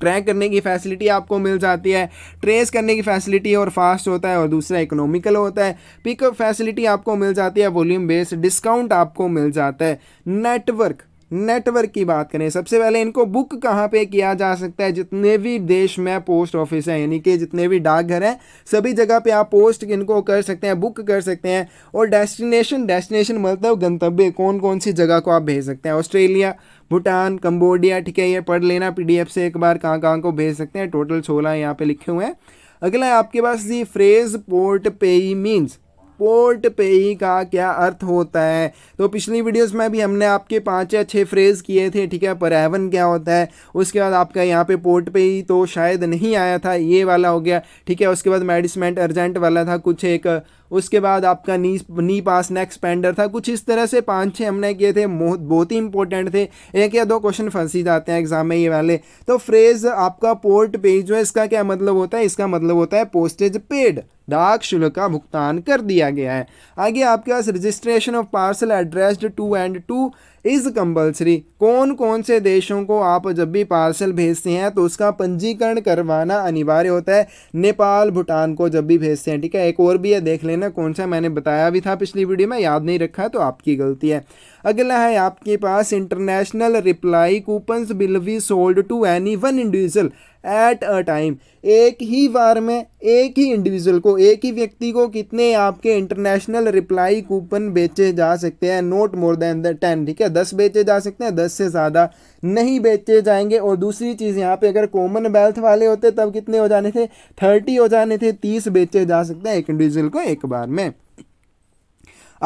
ट्रैक करने की फैसिलिटी आपको मिल जाती है ट्रेस करने की फैसिलिटी और फास्ट होता है और दूसरा इकोनॉमिकल होता है पिकअप फैसिलिटी आपको मिल जाती है वॉल्यूम बेस्ड डिस्काउंट आपको मिल जाता है नेटवर्क नेटवर्क की बात करें सबसे पहले इनको बुक कहाँ पे किया जा सकता है जितने भी देश में पोस्ट ऑफिस हैं यानी कि जितने भी डाकघर हैं सभी जगह पे आप पोस्ट इनको कर सकते हैं बुक कर सकते हैं और डेस्टिनेशन डेस्टिनेशन मतलब गंतव्य कौन कौन सी जगह को आप भेज सकते हैं ऑस्ट्रेलिया भूटान कम्बोडिया ठीक है ये पढ़ लेना पी से एक बार कहाँ कहाँ को भेज सकते हैं टोटल सोलह यहाँ पर लिखे हुए हैं अगला है आपके पास the phrase port paye means port ही का क्या अर्थ होता है तो पिछली वीडियोस में भी हमने आपके पाँच या छः फ्रेज़ किए थे ठीक है पर्यावरण क्या होता है उसके बाद आपका यहाँ पे पोर्ट पे ही तो शायद नहीं आया था ये वाला हो गया ठीक है उसके बाद मेडिसमेंट अर्जेंट वाला था कुछ एक उसके बाद आपका नी नी पास नेक्स पेंडर था कुछ इस तरह से पाँच छः हमने किए थे बहुत ही इंपॉर्टेंट थे एक या दो क्वेश्चन फंसी जाते हैं एग्जाम में ये वाले तो फ्रेज़ आपका पोर्ट पेज जो है इसका क्या मतलब होता है इसका मतलब होता है पोस्टेज पेड डाक शुल्क का भुगतान कर दिया गया है आगे आपके पास registration of parcel addressed to and to is compulsory कौन कौन से देशों को आप जब भी पार्सल भेजते हैं तो उसका पंजीकरण करवाना अनिवार्य होता है नेपाल भूटान को जब भी भेजते हैं ठीक है एक और भी है देख लेना कौन सा मैंने बताया भी था पिछली वीडियो में याद नहीं रखा तो आपकी गलती है अगला है आपके पास international reply coupon will be sold to any one individual at a time एक ही बार में एक ही इंडिविजुअल को एक ही व्यक्ति को कितने आपके इंटरनेशनल रिप्लाई कूपन बेचे जा सकते हैं not more than the ten ठीक है दस बेचे जा सकते हैं दस से ज़्यादा नहीं बेचे जाएंगे और दूसरी चीज़ यहाँ पे अगर कॉमनवेल्थ वाले होते तब कितने हो जाने थे थर्टी हो जाने थे तीस बेचे जा सकते हैं एक इंडिविजुअल को एक बार में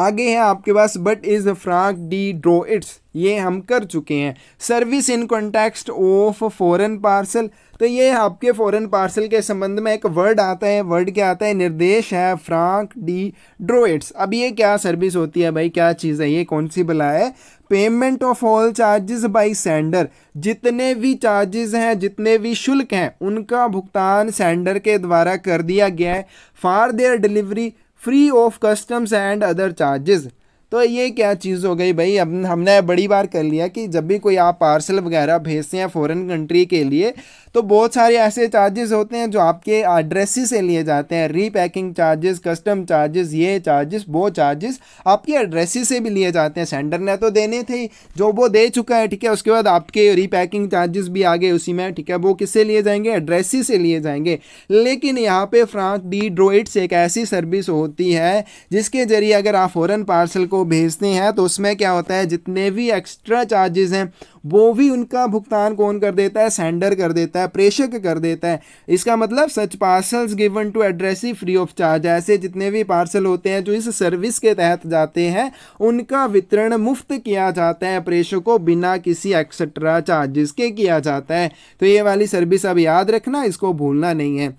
आगे है आपके पास what is franc de droits ये हम कर चुके हैं service in context of foreign parcel तो ये आपके फॉरेन पार्सल के संबंध में एक वर्ड आता है वर्ड क्या आता है निर्देश है फ्रांक डी ड्रोइट्स अब ये क्या सर्विस होती है भाई क्या चीज़ है ये कौन सी भला है payment of all charges by sender जितने भी चार्जेस हैं जितने भी शुल्क हैं उनका भुगतान सेंडर के द्वारा कर दिया गया है for their delivery free of customs and other charges तो ये क्या चीज़ हो गई भाई हम हमने बड़ी बार कर लिया कि जब भी कोई आप पार्सल वगैरह भेजते हैं फ़ॉरेन कंट्री के लिए तो बहुत सारे ऐसे चार्जेस होते हैं जो आपके एड्रेस से लिए जाते हैं रीपैकिंग चार्जेस कस्टम चार्जेस ये चार्जेस वो चार्जेस आपके एड्रेस से भी लिए जाते हैं सेंडर ने तो देने थे जो वो दे चुका है ठीक है उसके बाद आपके रीपैकिंग चार्जेस भी आ गए उसी में ठीक है वो किससे लिए जाएंगे एड्रेस से लिए जाएंगे लेकिन यहाँ पर फ्रांस डी ड्रोइड्स एक ऐसी सर्विस होती है जिसके ज़रिए अगर आप फ़ौरन पार्सल को भेजते हैं तो उसमें क्या होता है जितने भी एक्स्ट्रा चार्जेस हैं वो भी उनका भुगतान कौन कर देता है सेंडर कर देता है प्रेषक कर देता है इसका मतलब सच पार्सल्स गिवन टू ही फ्री ऑफ चार्ज ऐसे जितने भी पार्सल होते हैं जो इस सर्विस के तहत जाते हैं उनका वितरण मुफ्त किया जाता है प्रेषकों बिना किसी एक्सेट्रा चार्जेस के किया जाता है तो ये वाली सर्विस अब याद रखना इसको भूलना नहीं है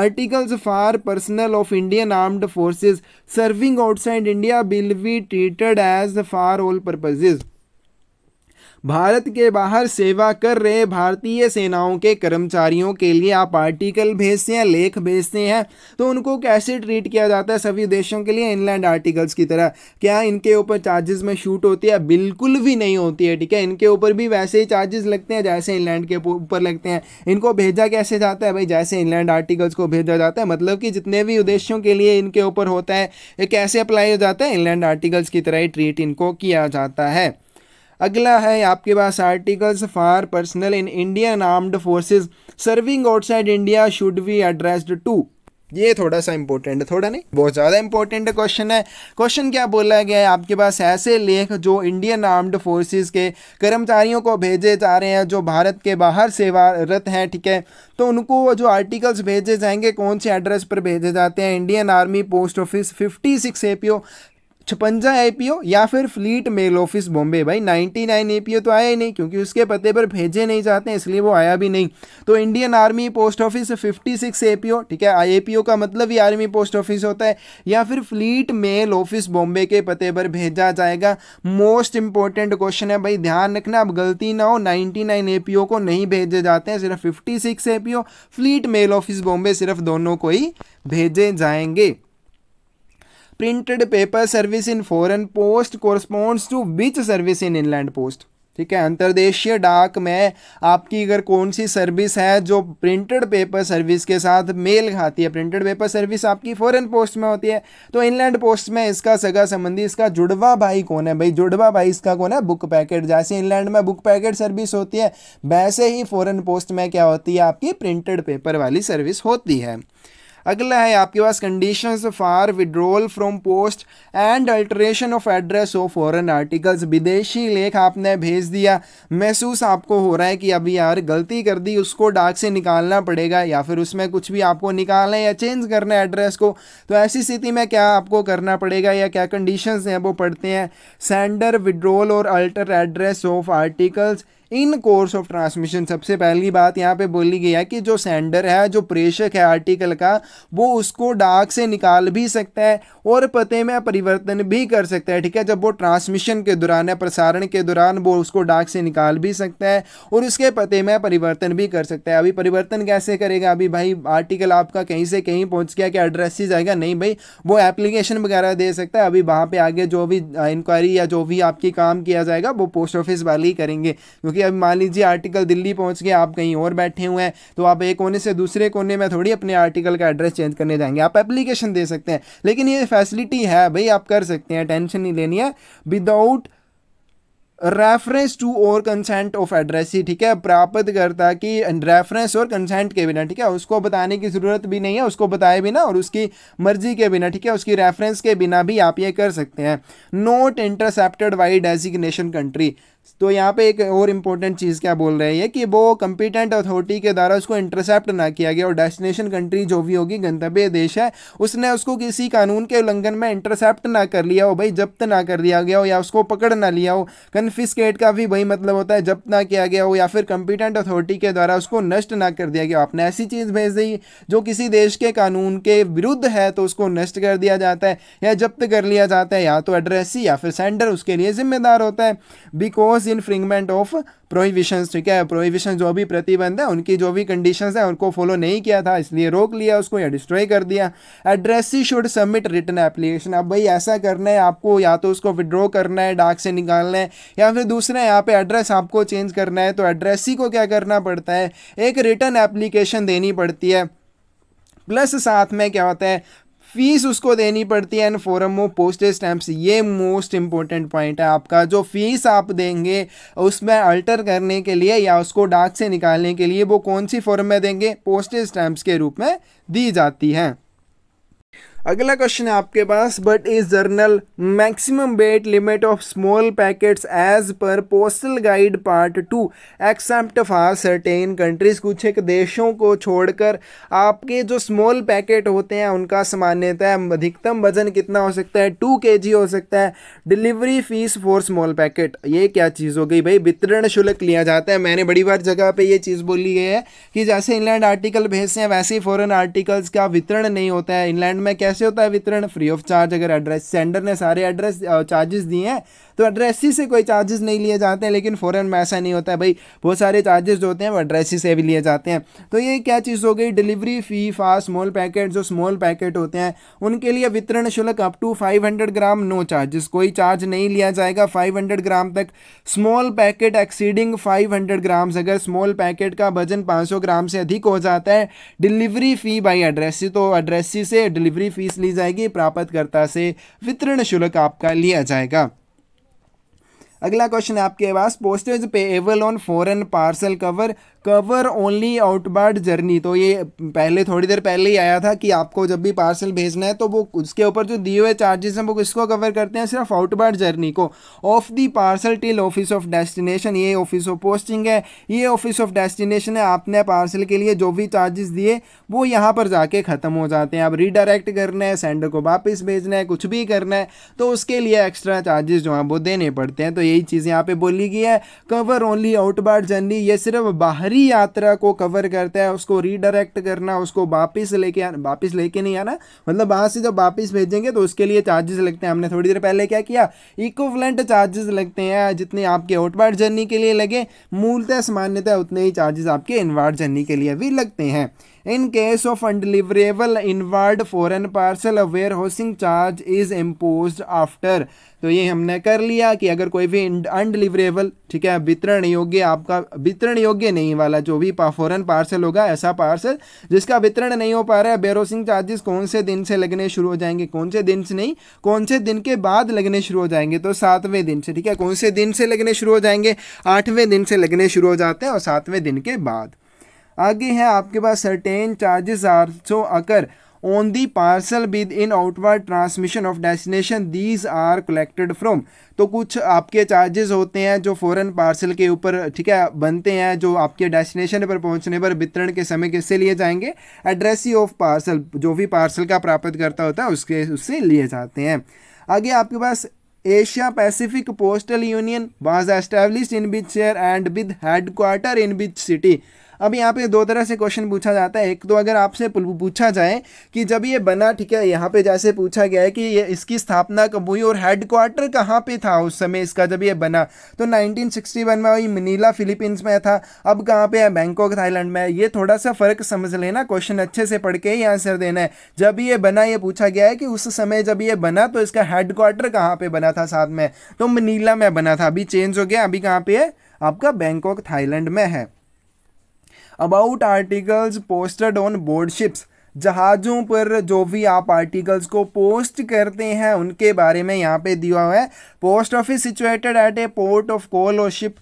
articles for personal of Indian armed forces serving outside India will be treated as for all purposes Bharat के बाहर सेवा कर रहे भारतीय सेनाओं के कर्मचारियों के लिए आप आर्टिकल भेजते हैं लेख भेजते हैं तो उनको कैसे ट्रीट किया जाता है सभी देशों के लिए इनलैंड आर्टिकल्स की तरह क्या इनके ऊपर चार्जेस में शूट होती है बिल्कुल भी नहीं होती है ठीक है इनके ऊपर भी वैसे ही चार्जेस लगते हैं जैसे इनलैंड के ऊपर लगते हैं इनको भेजा कैसे जाता है भाई जैसे इनलैंड आर्टिकल्स को भेजा जाता है मतलब कि जितने भी उद्देश्यों के लिए इनके ऊपर होता है कैसे अप्लाई हो जाता है इनलैंड आर्टिकल्स की तरह ही ट्रीट इनको किया जाता है अगला है आपके पास articles for personal in Indian armed forces serving outside India should be addressed to ये थोड़ा सा इंपॉर्टेंट है थोड़ा नहीं बहुत ज़्यादा इंपॉर्टेंट क्वेश्चन है क्वेश्चन क्या बोला गया है आपके पास ऐसे लेख जो इंडियन आर्म्ड फोर्सेस के कर्मचारियों को भेजे जा रहे हैं जो भारत के बाहर सेवारत हैं ठीक है तो उनको जो आर्टिकल्स भेजे जाएंगे कौन से एड्रेस पर भेजे जाते हैं Indian army post office fifty six छपंजा आईपीओ या फिर फ्लीट मेल ऑफिस बॉम्बे भाई 99 आईपीओ तो आया ही नहीं क्योंकि उसके पते पर भेजे नहीं जाते हैं इसलिए वो आया भी नहीं तो Indian army post office 56 APO ठीक है एपीओ का मतलब ही आर्मी पोस्ट ऑफिस होता है या फिर फ्लीट मेल ऑफिस बॉम्बे के पते पर भेजा जाएगा मोस्ट इंपॉर्टेंट क्वेश्चन है भाई ध्यान रखना अब गलती ना हो 99 नाइन को नहीं भेजे जाते हैं सिर्फ fifty six fleet mail office Bombay सिर्फ दोनों को ही भेजे जाएंगे printed paper service in foreign post corresponds to which service in inland post ठीक है अंतर्देशीय डाक में आपकी अगर कौन सी सर्विस है जो प्रिंटेड पेपर सर्विस के साथ मेल खाती है प्रिंटेड पेपर सर्विस आपकी फॉरेन पोस्ट में होती है तो इनलैंड पोस्ट में इसका सगा संबंधी इसका जुड़वा भाई कौन है भाई जुड़वा भाई इसका कौन है बुक पैकेट जैसे इनलैंड में बुक पैकेट सर्विस होती है वैसे ही फॉरन पोस्ट में क्या होती है आपकी प्रिंटेड पेपर वाली सर्विस होती है अगला है आपके पास condition for withdrawal from post and alteration of address of foreign articles विदेशी लेख आपने भेज दिया महसूस आपको हो रहा है कि अभी यार गलती कर दी उसको डाक से निकालना पड़ेगा या फिर उसमें कुछ भी आपको निकालना है या चेंज करना है एड्रेस को तो ऐसी स्थिति में क्या आपको करना पड़ेगा या क्या कंडीशन हैं वो पढ़ते हैं सेंडर विड्रोल और alter address of articles in course of transmission सबसे पहली बात यहाँ पे बोली गई है कि जो सेंडर है जो प्रेषक है आर्टिकल का वो उसको डाक से निकाल भी सकता है और पते में परिवर्तन भी कर सकता है ठीक है जब वो ट्रांसमिशन के दौरान या प्रसारण के दौरान वो उसको डाक से निकाल भी सकता है और उसके पते में परिवर्तन भी कर सकता है अभी परिवर्तन कैसे करेगा अभी भाई आर्टिकल आपका कहीं से कहीं पहुँच गया कि एड्रेस ही जाएगा नहीं भाई वो एप्लीकेशन वगैरह दे सकता है अभी वहाँ पर आगे जो भी इंक्वायरी या जो भी आपकी काम किया जाएगा वो पोस्ट ऑफिस वाले ही करेंगे क्योंकि कि अब मान लीजिए आर्टिकल दिल्ली पहुंच गया आप कहीं और बैठे हुए हैं तो आप एक कोने से दूसरे कोने में थोड़ी अपने आर्टिकल का एड्रेस चेंज करने जाएंगे आप एप्लीकेशन दे सकते हैं लेकिन ये फैसिलिटी है भाई आप कर सकते हैं टेंशन नहीं लेनी है विदाउट रेफरेंस टू और कंसेंट ऑफ एड्रेस ही ठीक है प्राप्त करता कि रेफरेंस और कंसेंट के बिना ठीक है उसको बताने की ज़रूरत भी नहीं है उसको बताए बिना और उसकी मर्जी के बिना ठीक है उसकी रेफरेंस के बिना भी आप ये कर सकते हैं not intercepted by designation country तो यहाँ पे एक और इम्पोर्टेंट चीज़ क्या बोल रही है कि वो कम्पिटेंट अथॉरिटी के द्वारा उसको इंटरसेप्ट ना किया गया और डेस्टिनेशन कंट्री जो भी होगी गंतव्य देश है उसने उसको किसी कानून के उल्लंघन में इंटरसेप्ट ना कर लिया हो भाई जब्त ना कर लिया गया हो या उसको पकड़ ना लिया हो कन्फिस्केट का भी वही मतलब होता है जब्त ना किया गया हो या फिर कम्पिटेंट अथॉरिटी के द्वारा उसको नष्ट ना कर दिया गया आपने ऐसी चीज़ भेज दी जो किसी देश के कानून के विरुद्ध है तो उसको नष्ट कर दिया जाता है या जब्त कर लिया जाता है या तो एड्रेस या फिर सेंडर उसके लिए जिम्मेदार होता है because force infringement of prohibition ठीक है प्रोहिबिशन जो भी प्रतिबंध है उनकी जो भी कंडीशंस है उनको फॉलो नहीं किया था इसलिए रोक लिया उसको या डिस्ट्रॉय कर दिया addressee should submit return application अब भाई ऐसा करना है आपको या तो उसको विड्रॉ करना है डाक से निकालना है या फिर दूसरा यहाँ पे एड्रेस आपको चेंज करना है तो एड्रेसी को क्या करना पड़ता है एक रिटर्न एप्लीकेशन देनी पड़ती है प्लस साथ में क्या होता है फीस उसको देनी पड़ती है and form of postage stamps ये मोस्ट इंपॉर्टेंट पॉइंट है आपका जो फीस आप देंगे उसमें अल्टर करने के लिए या उसको डाक से निकालने के लिए वो कौन सी फॉर्म में देंगे पोस्टेज स्टैम्प्स के रूप में दी जाती है अगला क्वेश्चन है आपके पास what is general maximum weight limit of small packets as per postal guide part two except for certain countries कुछ एक देशों को छोड़कर आपके जो स्मॉल पैकेट होते हैं उनका सामान्यतः अधिकतम वजन कितना हो सकता है टू के हो सकता है delivery fees for small packet ये क्या चीज़ हो गई भाई वितरण शुल्क लिया जाता है मैंने बड़ी बार जगह पर यह चीज़ बोली गई है कि जैसे इंग्लैंड आर्टिकल भेजते हैं वैसे ही फॉरन आर्टिकल्स का वितरण नहीं होता है इंग्लैंड में क्या कैसे होता है वितरण फ्री ऑफ चार्ज अगर एड्रेस सेंडर ने सारे एड्रेस चार्जेस दिए हैं तो एड्रेसी से कोई चार्जेस नहीं लिए जाते हैं लेकिन फ़ॉरन में ऐसा नहीं होता है भाई बहुत सारे चार्जेस जो होते हैं वो एड्रेसी से भी लिए जाते हैं तो ये क्या चीज़ हो गई delivery fee fast small packet जो स्मॉल पैकेट होते हैं उनके लिए वितरण शुल्क up to five hundred gram no charges कोई चार्ज नहीं लिया जाएगा फाइव हंड्रेड ग्राम तक small packet exceeding five hundred grams अगर स्मॉल पैकेट का वजन पाँच सौ ग्राम से अधिक हो जाता है डिलीवरी फ़ी बाई एड्रेसी तो एड्रेसी से डिलीवरी फीस ली जाएगी प्राप्तकर्ता से वितरण शुल्क आपका लिया जाएगा अगला क्वेश्चन है आपके पास postage payable on foreign parcel cover cover only outward journey तो ये पहले थोड़ी देर पहले ही आया था कि आपको जब भी पार्सल भेजना है तो वो उसके ऊपर जो दिए हुए चार्जेस हैं वो किसको कवर करते हैं सिर्फ आउटबार्ड जर्नी को of the parcel till office of destination ये ऑफिस ऑफ पोस्टिंग है ये ऑफिस ऑफ डेस्टिनेशन है आपने पार्सल के लिए जो भी चार्जेस दिए वो यहाँ पर जाके ख़त्म हो जाते हैं आप रिडायरेक्ट करना है सेंडर को वापस भेजना है कुछ भी करना है तो उसके लिए एक्स्ट्रा चार्जेस जो हैं वो देने पड़ते हैं तो यही चीज़ यहाँ पे बोली गई है कवर ओनली आउटबार्ड जर्नी ये सिर्फ बाहरी यात्रा को कवर करता है उसको रीडायरेक्ट करना उसको वापस लेके आना वापस लेके नहीं आना मतलब वहाँ से जब वापस भेजेंगे तो उसके लिए चार्जेस लगते हैं हमने थोड़ी देर पहले क्या किया इक्वलेंट चार्जेस लगते हैं जितने आपके आउटबार्ड जर्नी के लिए लगे मूलतः सामान्यतः उतने ही चार्जेस आपके इनवार्ड जर्नी के लिए भी लगते हैं In case of undeliverable inward foreign parcel, a warehousing charge is imposed after. तो ये हमने कर लिया कि अगर कोई भी अनडिलीवरेबल ठीक है वितरण योग्य आपका वितरण योग्य नहीं वाला जो भी फॉरन पार्सल होगा ऐसा पार्सल जिसका वितरण नहीं हो पा रहा है बेरोसिंग चार्जेस कौन से दिन से लगने शुरू हो जाएंगे कौन से दिन से नहीं कौन से दिन के बाद लगने शुरू हो जाएंगे तो सातवें दिन से ठीक है कौन से दिन से लगने शुरू हो जाएंगे आठवें दिन से लगने शुरू हो जाते हैं और सातवें दिन के बाद आगे है आपके पास certain charges are so occur on the parcel within outward transmission of destination these are collected from तो कुछ आपके चार्जेस होते हैं जो फॉरेन पार्सल के ऊपर ठीक है बनते हैं जो आपके डेस्टिनेशन पर पहुंचने पर वितरण के समय किससे लिए जाएंगे एड्रेसी ऑफ पार्सल जो भी पार्सल का प्राप्त करता होता है उसके उससे लिए जाते हैं आगे आपके पास Asia Pacific postal union was establish in which year and with head quarter in which city अब यहाँ पे दो तरह से क्वेश्चन पूछा जाता है एक तो अगर आपसे पूछा जाए कि जब ये बना ठीक है यहाँ पे जैसे पूछा गया है कि ये इसकी स्थापना कब हुई और हेडक्वार्टर कहाँ पे था उस समय इसका जब ये बना तो 1961 में वही मनीला फिलीपींस में था अब कहाँ पे है बैंकॉक थाईलैंड में ये थोड़ा सा फ़र्क समझ लेना क्वेश्चन अच्छे से पढ़ के ही आंसर देना है जब ये बना ये पूछा गया है कि उस समय जब ये बना तो इसका हेडक्वार्टर कहाँ पर बना था साथ में तो मनीला में बना था अभी चेंज हो गया अभी कहाँ पर है आपका बैंकॉक थाईलैंड में है about articles posted on board ships जहाज़ों पर जो भी आप आर्टिकल्स को पोस्ट करते हैं उनके बारे में यहाँ पे दिया हुआ है post office situated at a port of call और ship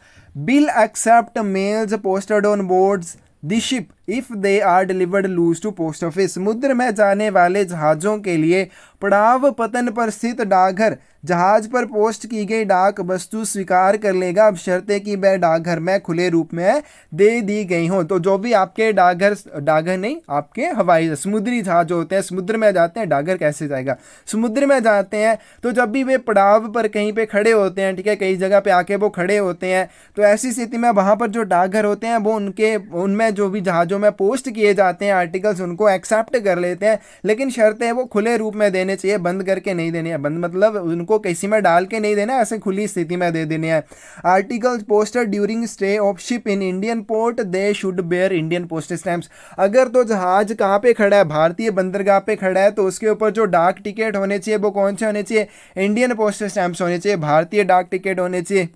will accept mails posted on boards the ship if they are delivered loose to post office समुद्र में जाने वाले जहाज़ों के लिए पड़ाव पतन पर स्थित डाकघर जहाज पर पोस्ट की गई डाक वस्तु स्वीकार कर लेगा अब शर्ते कि वह डाकघर में खुले रूप में दे दी गई हों तो जो भी आपके डाकघर डाकघर नहीं आपके हवाई समुद्री जहाज होते हैं समुद्र में जाते हैं डाकघर कैसे जाएगा समुद्र में जाते हैं तो जब भी वे पड़ाव पर कहीं पे खड़े होते हैं ठीक है कई जगह पे आके वो खड़े होते हैं तो ऐसी स्थिति में वहाँ पर जो डाकघर होते हैं वो उनके उनमें जो भी जहाज़ों जो में पोस्ट किए जाते हैं आर्टिकल्स उनको एक्सेप्ट कर लेते हैं लेकिन शर्त है वो खुले रूप में देने चाहिए बंद करके नहीं देने हैं बंद मतलब उनको किसी में डाल के नहीं देना ऐसे खुली स्थिति में दे देने हैं articles posted during stay of ship in Indian port they should bear Indian post stamps अगर तो जहाज कहाँ पे खड़ा है भारतीय बंदरगाह पे खड़ा है तो उसके ऊपर जो डाक टिकट होने चाहिए वो कौन से होने चाहिए इंडियन पोस्ट स्टैम्प्स होने चाहिए भारतीय डाक टिकट होने चाहिए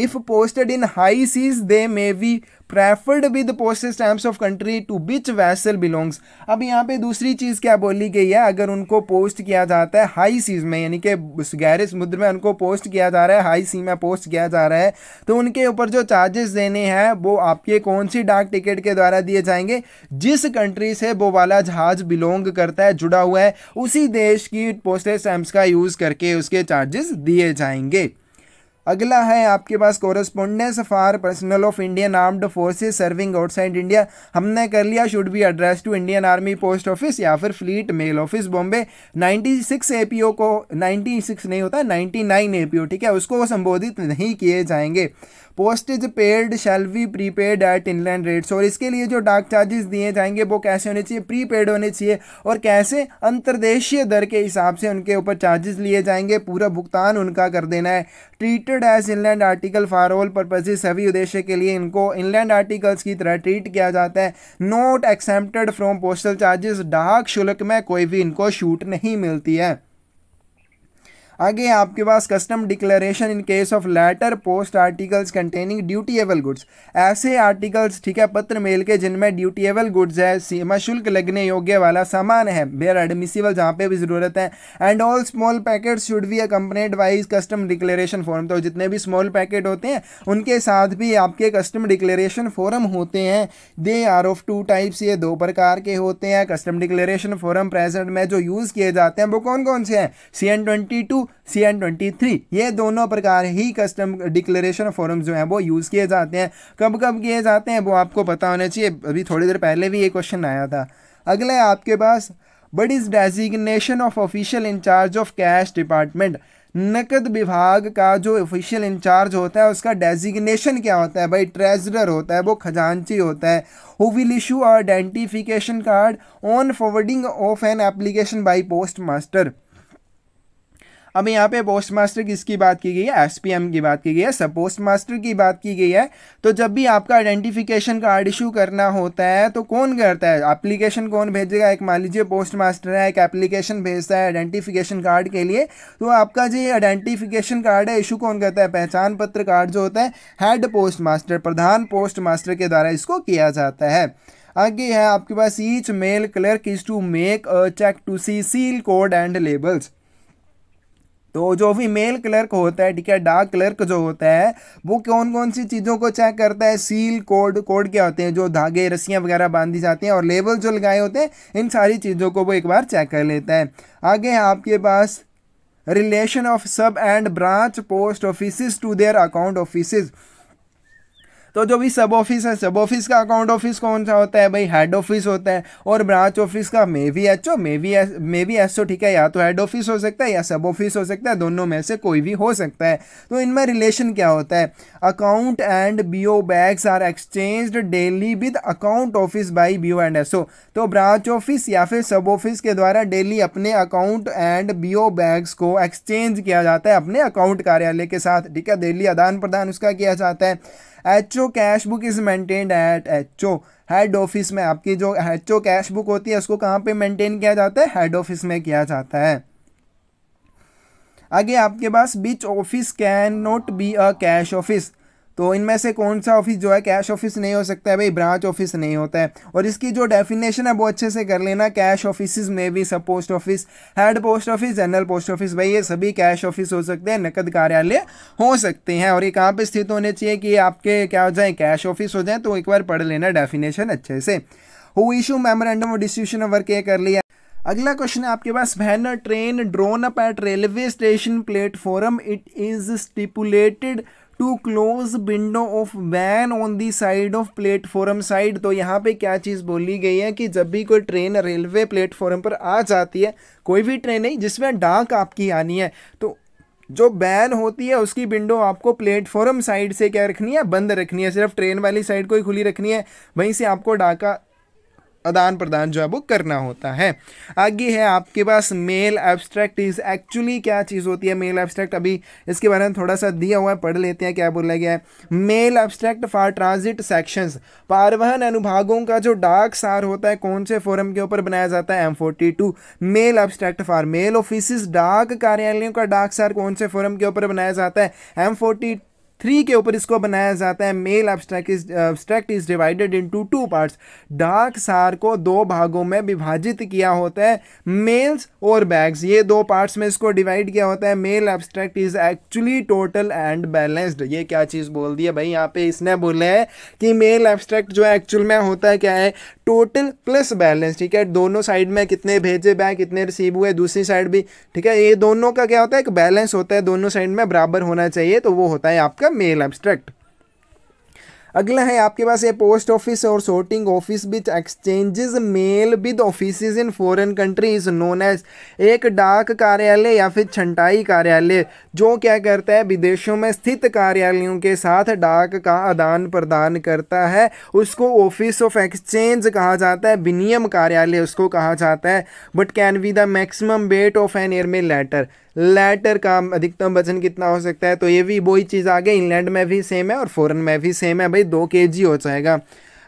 if posted in high seas they may be preferred with postage stamps of country to which vessel belongs अब यहाँ पे दूसरी चीज़ क्या बोली गई है अगर उनको पोस्ट किया जाता है हाई सीज में यानी कि गहरे समुद्र में उनको पोस्ट किया जा रहा है हाई सी में पोस्ट किया जा रहा है तो उनके ऊपर जो चार्जेस देने हैं वो आपके कौन सी डाक टिकट के द्वारा दिए जाएंगे जिस कंट्री से वो वाला जहाज बिलोंग करता है जुड़ा हुआ है उसी देश की पोस्टेज स्टैम्प्स का यूज़ करके उसके चार्जेस दिए जाएंगे अगला है आपके पास correspondence for personal of Indian armed forces serving outside India हमने कर लिया should be address to Indian army post office या फिर fleet mail office Bombay 96 APO को 96 नहीं होता 99 एपीओ ठीक है उसको संबोधित नहीं किए जाएंगे postage paid shall be prepaid at inland rates और इसके लिए जो डाक चार्जेस दिए जाएंगे वो कैसे होने चाहिए प्रीपेड होने चाहिए और कैसे अंतर्देशीय दर के हिसाब से उनके ऊपर चार्जेस लिए जाएंगे पूरा भुगतान उनका कर देना है treated as inland article for all purposes सभी उद्देश्य के लिए इनको इनलैंड आर्टिकल्स की तरह ट्रीट किया जाता है not accepted from postal charges डाक शुल्क में कोई भी इनको छूट नहीं मिलती है आगे आपके पास custom declaration in case of letter post articles containing dutiable goods ऐसे आर्टिकल्स ठीक है पत्र मेल के जिनमें ड्यूटीएबल गुड्स है सीमा शुल्क लगने योग्य वाला सामान है बेयर एडमिसिबल जहाँ पे भी ज़रूरत है and all small packet should be accompanied with custom declaration form तो जितने भी स्मॉल पैकेट होते हैं उनके साथ भी आपके कस्टम डिक्लेरेशन फॉरम होते हैं they are of two types ये दो प्रकार के होते हैं कस्टम डिक्लेरेशन फॉरम प्रेजेंट में जो यूज़ किए जाते हैं वो कौन कौन से हैं C N twenty two C N twenty three ये दोनों प्रकार ही कस्टम डिक्लेरेशन फॉर्म्स जो हैं वो यूज़ किए जाते हैं कब कब किए जाते हैं वो आपको पता होना चाहिए अभी थोड़ी देर पहले भी ये क्वेश्चन आया था अगला है आपके पास what is designation of official in charge of cash department नकद विभाग का जो ऑफिशियल इंचार्ज होता है उसका डेजिग्नेशन क्या होता है भाई ट्रेजरर होता है वो खजांची होता है who will issue identification card on forwarding of an application by post master अब यहाँ पे पोस्ट मास्टर किसकी बात की गई है एस की बात की गई है सब पोस्ट मास्टर की बात की गई है तो जब भी आपका आइडेंटिफिकेशन कार्ड इशू करना होता है तो कौन करता है एप्लीकेशन कौन भेजेगा एक मान लीजिए पोस्ट मास्टर है एक एप्लीकेशन भेजता है आइडेंटिफिकेशन कार्ड के लिए तो आपका जो आइडेंटिफिकेशन कार्ड है इशू कौन करता है पहचान पत्र कार्ड जो होता है हेड पोस्ट मास्टर प्रधान पोस्ट मास्टर के द्वारा इसको किया जाता है आगे है आपके पास each mail clerk is to make a check to see seal code and labels तो जो भी मेल क्लर्क होता है ठीक है डाक क्लर्क जो होता है वो कौन कौन सी चीज़ों को चेक करता है सील कोड कोड क्या होते हैं जो धागे रस्सियाँ वगैरह बांधी जाती हैं और लेबल जो लगाए होते हैं इन सारी चीज़ों को वो एक बार चेक कर लेता है आगे आपके पास relation of sub and branch post office to their account office तो जो भी सब ऑफिस है सब ऑफिस का अकाउंट ऑफिस कौन सा होता है भाई हेड ऑफिस होता है और ब्रांच ऑफिस का मे भी एच ओ मे भी मे वी एस ओ ठीक है या तो हेड ऑफिस हो सकता है या सब ऑफिस हो सकता है दोनों में से कोई भी हो सकता है तो इनमें रिलेशन क्या होता है account and B O bags are exchange daily with account office by B O and S O तो ब्रांच ऑफिस या फिर सब ऑफिस के द्वारा डेली अपने account and B O bags को एक्सचेंज किया जाता है अपने अकाउंट कार्यालय के साथ ठीक है डेली आदान प्रदान उसका किया जाता है H O cash book is maintained at H O head office में आपकी जो एच ओ कैश बुक होती है उसको कहाँ पे मेंटेन किया जाता है हेड ऑफिस में किया जाता है आगे आपके पास which office can not be a cash office तो इनमें से कौन सा ऑफिस जो है कैश ऑफिस नहीं हो सकता है भाई ब्रांच ऑफिस नहीं होता है और इसकी जो डेफिनेशन है वो अच्छे से कर लेना कैश ऑफिस में भी sub post office head post office general post office भाई ये सभी कैश ऑफिस हो सकते हैं नकद कार्यालय हो सकते हैं और ये कहाँ पर स्थित होने चाहिए कि आपके क्या हो जाए कैश ऑफिस हो जाए तो एक बार पढ़ लेना डेफिनेशन अच्छे से हु इशू मेमोरेंडम और डिस्ट्रीब्यूशन वर्क ये कर लिया अगला क्वेश्चन है आपके पास when train drawn up at railway station platform it is stipulated to close window of van on the side of platform side तो यहाँ पे क्या चीज़ बोली गई है कि जब भी कोई ट्रेन रेलवे प्लेटफॉर्म पर आ जाती है कोई भी ट्रेन नहीं जिसमें डाक आपकी आनी है तो जो बैन होती है उसकी विंडो आपको प्लेटफॉर्म साइड से क्या रखनी है बंद रखनी है सिर्फ ट्रेन वाली साइड को ही खुली रखनी है वहीं से आपको डाका आदान प्रदान जो है वो करना होता है आगे है आपके पास मेल एब्स्ट्रैक्ट इज एक्चुअली क्या चीज़ होती है मेल एब्स्ट्रैक्ट अभी इसके बारे में थोड़ा सा दिया हुआ है पढ़ लेते हैं क्या बोला गया है mail abstract for transit sections पारवहन अनुभागों का जो डाक सार होता है कौन से फोरम के ऊपर बनाया जाता है M forty two mail abstract for mail office डाक कार्यालयों का डाक सार कौन से फोरम के ऊपर बनाया जाता है एम फोर्टी थ्री के ऊपर इसको बनाया जाता है mail abstract is abstract is divided into two parts डार्क सार को दो भागों में विभाजित किया होता है मेल्स और बैग्स ये दो पार्ट्स में इसको डिवाइड किया होता है mail abstract is actually total and balanced ये क्या चीज़ बोल दी है भाई यहाँ पे इसने बोला है कि मेल एब्स्ट्रैक्ट जो एक्चुअल में होता है क्या है टोटल प्लस बैलेंस ठीक है दोनों साइड में कितने भेजे बैग कितने रिसीव हुए दूसरी साइड भी ठीक है ये दोनों का क्या होता है एक बैलेंस होता है दोनों साइड में बराबर होना चाहिए तो वो होता है आपका मेल एब्स्ट्रैक्ट अगला है आपके पास ये पोस्ट ऑफिस और sorting office with exchanges mail with office in foreign countries known as एक डाक कार्यालय या फिर छंटाई कार्यालय जो क्या करता है विदेशों में स्थित कार्यालयों के साथ डाक का आदान प्रदान करता है उसको ऑफिस ऑफ एक्सचेंज कहा जाता है विनियम कार्यालय उसको कहा जाता है what can be the maximum weight of an air में लेटर लेटर का अधिकतम वजन कितना हो सकता है तो ये भी वही चीज़ आ गई इंग्लैंड में भी सेम है और फ़ॉरन में भी सेम है भाई दो के हो जाएगा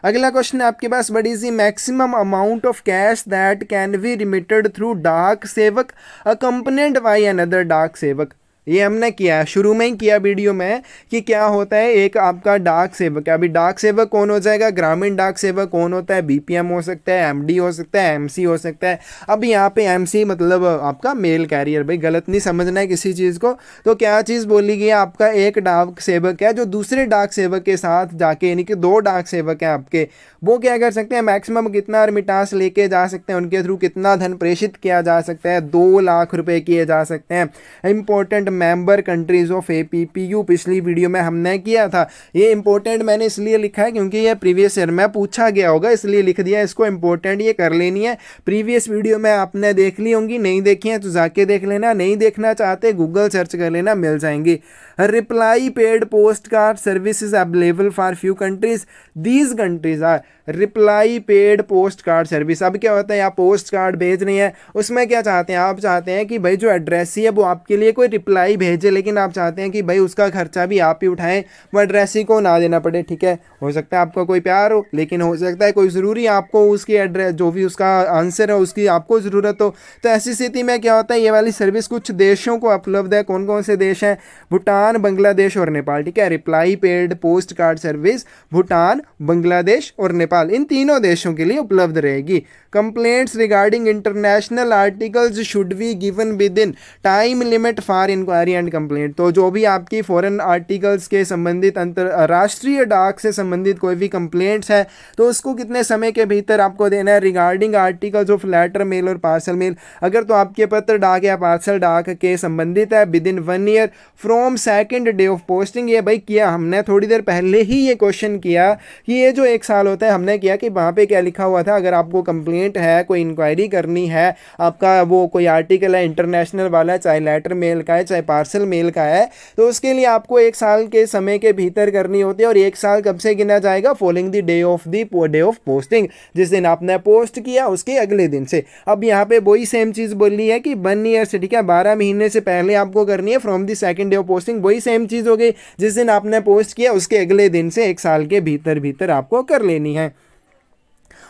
अगला क्वेश्चन है आपके पास बड़ी सी maximum amount of cash that can be remitted through dak सेवक अकम्पनेड बाई अनदर डाक सेवक ये हमने किया है शुरू में ही किया वीडियो में कि क्या होता है एक आपका डाक सेवक है अभी डाक सेवक कौन हो जाएगा ग्रामीण डाक सेवक कौन होता है बीपीएम हो सकता है एमडी हो सकता है एमसी हो सकता है अब यहाँ पे एमसी मतलब आपका मेल कैरियर भाई गलत नहीं समझना है किसी चीज़ को तो क्या चीज़ बोली गई आपका एक डाक सेवक है जो दूसरे डाक सेवक के साथ जाके यानी कि दो डाक सेवक हैं आपके वो क्या कर सकते हैं मैक्सिमम कितना मिटास लेके जा सकते हैं उनके थ्रू कितना धन प्रेषित किया जा सकता है दो लाख रुपये किए जा सकते हैं important member countries of A पिछली वीडियो में हमने किया था ये इंपॉर्टेंट मैंने इसलिए लिखा है क्योंकि ये प्रीवियस ईयर में पूछा गया होगा इसलिए लिख दिया इसको इंपॉर्टेंट ये कर लेनी है प्रीवियस वीडियो में आपने देख ली होंगी नहीं देखी है तो जाके देख लेना नहीं देखना चाहते गूगल सर्च कर लेना मिल जाएंगी reply paid card service is available for few countries these countries are reply paid post card service अब क्या होता है आप पोस्ट कार्ड भेज रहे हैं उसमें क्या चाहते हैं आप चाहते हैं कि भाई जो एड्रेसी है वो आपके लिए कोई रिप्लाई भेजे लेकिन आप चाहते हैं कि भाई उसका खर्चा भी आप ही उठाएं वो एड्रेसी को ना देना पड़े ठीक है हो सकता है आपका कोई प्यार हो लेकिन हो सकता है कोई ज़रूरी आपको उसकी एड्रेस जो भी उसका आंसर है उसकी आपको ज़रूरत हो तो ऐसी स्थिति में क्या होता है ये वाली सर्विस कुछ देशों को उपलब्ध है कौन कौन से देश हैं भूटान भूटान बांग्लादेश और नेपाल ठीक है reply paid post card service Bhutan Bangladesh और नेपाल इन तीनों देशों के लिए उपलब्ध रहेगी complaints regarding international articles should be given within time limit for inquiry and complaint तो जो भी आपकी फॉरन आर्टिकल्स के संबंधित अंतर्राष्ट्रीय डाक से संबंधित कोई भी कंप्लेंट्स है तो उसको कितने समय के भीतर आपको देना है regarding articles of letter mail और पार्सल मेल अगर तो आपके पत्र डाक या पार्सल डाक के संबंधित है within one year from second day of posting ये भाई किया हमने थोड़ी देर पहले ही ये क्वेश्चन किया कि ये जो एक साल होता है हमने किया कि वहाँ पे क्या लिखा हुआ था अगर आपको कंप्लेंट है कोई इंक्वायरी करनी है आपका वो कोई आर्टिकल है इंटरनेशनल वाला चाहे लेटर मेल का है चाहे पार्सल मेल का है तो उसके लिए आपको एक साल के समय के भीतर करनी होती है और एक साल कब से गिना जाएगा following the day of the day of posting जिस दिन आपने पोस्ट किया उसके अगले दिन से अब यहाँ पर वही सेम चीज़ बोली है कि वन ईयर से ठीक है बारह महीने से पहले आपको करनी है from the second day of posting वही सेम चीज़ हो गई जिस दिन आपने पोस्ट किया उसके अगले दिन से एक साल के भीतर भीतर आपको कर लेनी है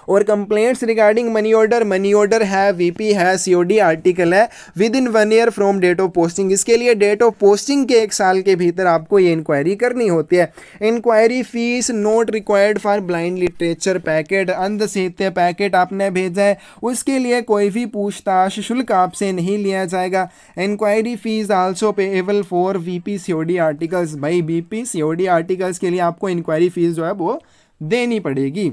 और complaints regarding money order money order है वीपी है सीओडी आर्टिकल है within one year from date of posting इसके लिए डेट ऑफ पोस्टिंग के एक साल के भीतर आपको ये इंक्वायरी करनी होती है inquiry fees not required for blind literature packet अंध साहित्य पैकेट आपने भेजा है उसके लिए कोई भी पूछताछ शुल्क आपसे नहीं लिया जाएगा inquiry fees also payable for VP COD articles भाई वीपी सीओडी आर्टिकल्स के लिए आपको इंक्वायरी फीस जो है वो देनी पड़ेगी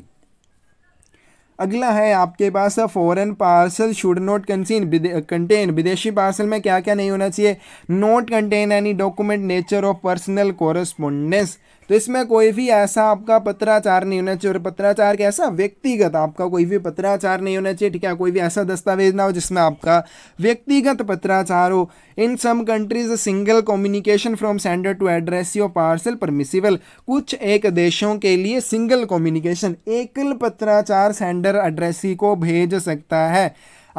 अगला है आपके पास फॉरेन पार्सल शुड नॉट कंसीन कंटेन विदेशी पार्सल में क्या क्या नहीं होना चाहिए not contain any document nature of personal correspondence तो इसमें कोई भी ऐसा आपका पत्राचार नहीं होना चाहिए और पत्राचार कैसा व्यक्तिगत आपका कोई भी पत्राचार नहीं होना चाहिए ठीक है कोई भी ऐसा दस्तावेज ना हो जिसमें आपका व्यक्तिगत पत्राचार हो in some countries single communication from sender to address your parcel permissible कुछ एक देशों के लिए सिंगल कम्युनिकेशन एकल पत्राचार सेंडर एड्रेसी को भेज सकता है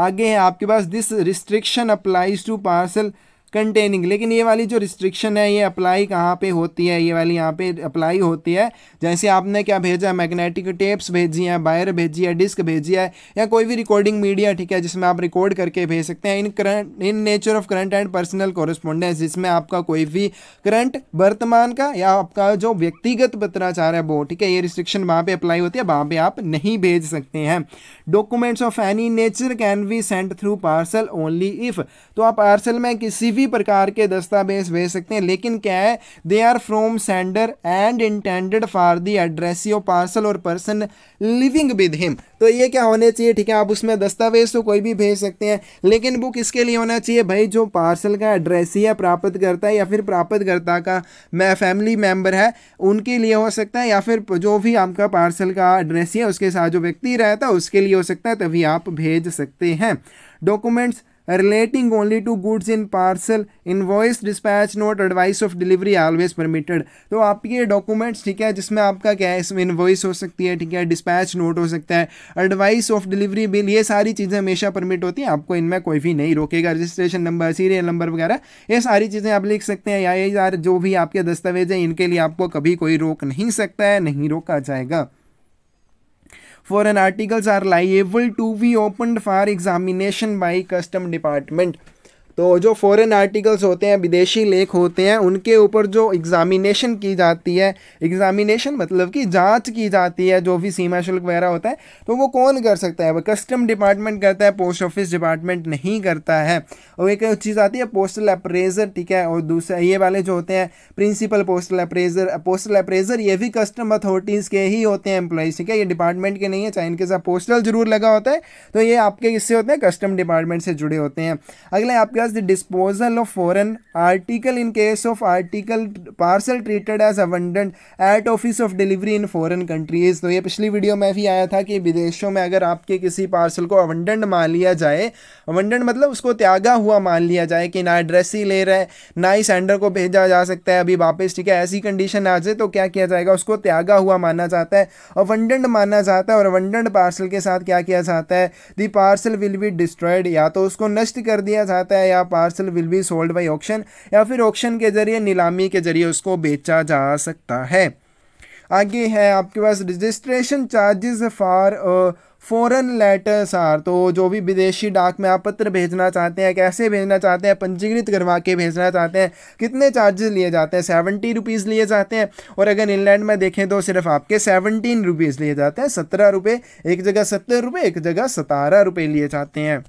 आगे है आपके पास this restriction applies to parcel containing लेकिन ये वाली जो रिस्ट्रिक्शन है ये अप्लाई कहाँ पे होती है ये वाली यहाँ पे अप्लाई होती है जैसे आपने क्या भेजा है मैग्नेटिक टेप्स भेजी हैं बायर भेजी है डिस्क भेजी है या कोई भी रिकॉर्डिंग मीडिया ठीक है जिसमें आप रिकॉर्ड करके भेज सकते हैं in current in nature of current and personal correspondence जिसमें आपका कोई भी करंट वर्तमान का या आपका जो व्यक्तिगत पत्राचार है वो ठीक है ये रिस्ट्रिक्शन वहाँ पर अप्लाई होती है वहाँ पर आप नहीं भेज सकते हैं documents of any nature can be sent through parcel only if तो आप पार्सल में किसी भी भी प्रकार के दस्तावेज भेज सकते हैं लेकिन क्या है they are from sender and intended for the address of parcel और पर्सन लिविंग विद हिम तो ये क्या होने चाहिए ठीक है आप उसमें दस्तावेज तो कोई भी भेज सकते हैं लेकिन बुक इसके लिए होना चाहिए भाई जो पार्सल का एड्रेस है प्राप्त करता है या फिर प्राप्तकर्ता का मैं फैमिली मेम्बर है उनके लिए हो सकता है या फिर जो भी आपका पार्सल का एड्रेस है उसके साथ जो व्यक्ति रहता है उसके लिए हो सकता है तभी आप भेज सकते हैं documents relating only to goods in parcel invoice dispatch note advice of delivery always permitted तो आपके डॉक्यूमेंट्स ठीक है जिसमें आपका क्या है इसमें इन्वॉइस हो सकती है ठीक है डिस्पैच नोट हो सकता है एडवाइस ऑफ डिलीवरी बिल ये सारी चीज़ें हमेशा परमिट होती हैं आपको इनमें कोई भी नहीं रोकेगा रजिस्ट्रेशन नंबर सीरियल नंबर वगैरह ये सारी चीज़ें आप लिख सकते हैं या ये जो भी आपके दस्तावेज हैं इनके लिए आपको कभी कोई रोक नहीं सकता है नहीं रोका जाएगा for an articles are liable to be opened for examination by custom department तो जो फॉरेन आर्टिकल्स होते हैं विदेशी लेख होते हैं उनके ऊपर जो एग्ज़ामिनेशन की जाती है एग्ज़ामिनेशन मतलब कि जांच की जाती है जो भी सीमा शुल्क वगैरह होता है तो वो कौन कर सकता है वो कस्टम डिपार्टमेंट करता है पोस्ट ऑफिस डिपार्टमेंट नहीं करता है और एक चीज़ आती है पोस्टल अप्रेज़र ठीक है और दूसरा ये वाले जो होते हैं principal postal appraiser postal appraiser ये भी कस्टम अथॉरिटीज़ के ही होते हैं एम्प्लॉयज़ ठीक है ये डिपार्टमेंट के नहीं है चाहे इनके साथ पोस्टल जरूर लगा होता है तो ये आपके किससे होते हैं कस्टम डिपार्टमेंट से जुड़े होते हैं अगले आपके पास the disposal of foreign article in case of article parcel treated as abandoned at office of delivery in foreign countries तो ये पिछली वीडियो में भी आया था कि विदेशों में अगर आपके किसी पार्सल को अवंडंड मान लिया जाए अवंडंड मतलब उसको त्यागा हुआ मान लिया जाए कि ना एड्रेस ही ले रहे हैं ना ही सेंडर को भेजा जा सकता है अभी वापस ठीक है ऐसी कंडीशन आ जाए तो क्या किया जाएगा उसको त्यागा हुआ माना जाता है अवंडंड माना जाता है और अवंडंड पार्सल के साथ क्या किया जाता है the parcel will be destroyed या तो उसको नष्ट कर दिया जाता है या parcel will be sold by auction या फिर ऑक्शन के जरिए नीलामी के जरिए उसको बेचा जा सकता है आगे है आपके पास registration charges for foreign letters are तो जो भी विदेशी डाक में आप पत्र भेजना चाहते हैं कैसे भेजना चाहते हैं पंजीकृत करवा के भेजना चाहते हैं कितने चार्जेस लिए जाते हैं सेवेंटी रुपीज़ लिए जाते हैं और अगर इंग्लैंड में देखें तो सिर्फ आपके सेवनटीन रुपीज़ लिए जाते हैं सत्रह रुपये एक जगह सत्तर रुपये एक जगह सतारह रुपये लिए जाते हैं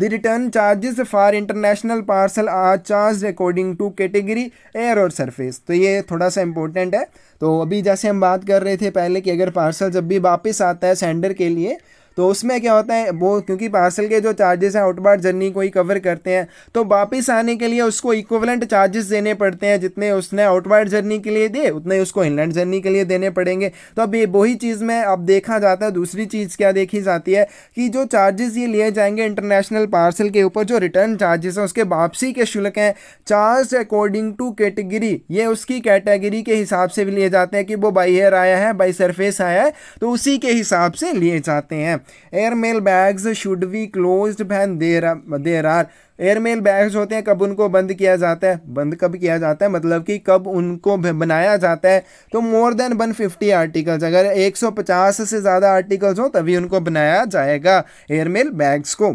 The return charges for international parcel are charged according to category air or surface. तो ये थोड़ा सा इम्पोर्टेंट है तो अभी जैसे हम बात कर रहे थे पहले कि अगर पार्सल जब भी वापस आता है सेंडर के लिए तो उसमें क्या होता है वो क्योंकि पार्सल के जो चार्जेस हैं आउटबार जर्नी को ही कवर करते हैं तो वापस आने के लिए उसको इक्वलेंट चार्जेस देने पड़ते हैं जितने उसने आउटबार जर्नी के लिए दिए उतने ही उसको इनलैंड जर्नी के लिए देने पड़ेंगे तो अब ये वही चीज़ में अब देखा जाता है दूसरी चीज़ क्या देखी जाती है कि जो चार्जेस ये लिए जाएंगे इंटरनेशनल पार्सल के ऊपर जो रिटर्न चार्जेस हैं उसके वापसी के शुल्क हैं चार्ज अकॉर्डिंग टू कैटेगरी ये उसकी कैटेगरी के हिसाब से भी लिए जाते हैं कि वो बाई एयर आया है बाई सरफेस आया है तो उसी के हिसाब से लिए जाते हैं air mail bags should be close when there there are air mail bags होते हैं कब उनको बंद किया जाता है बंद कब किया जाता है मतलब कि कब उनको बनाया जाता है तो मोर देन 150 आर्टिकल्स अगर 150 से ज़्यादा आर्टिकल्स हो तभी उनको बनाया जाएगा एयर मेल बैग्स को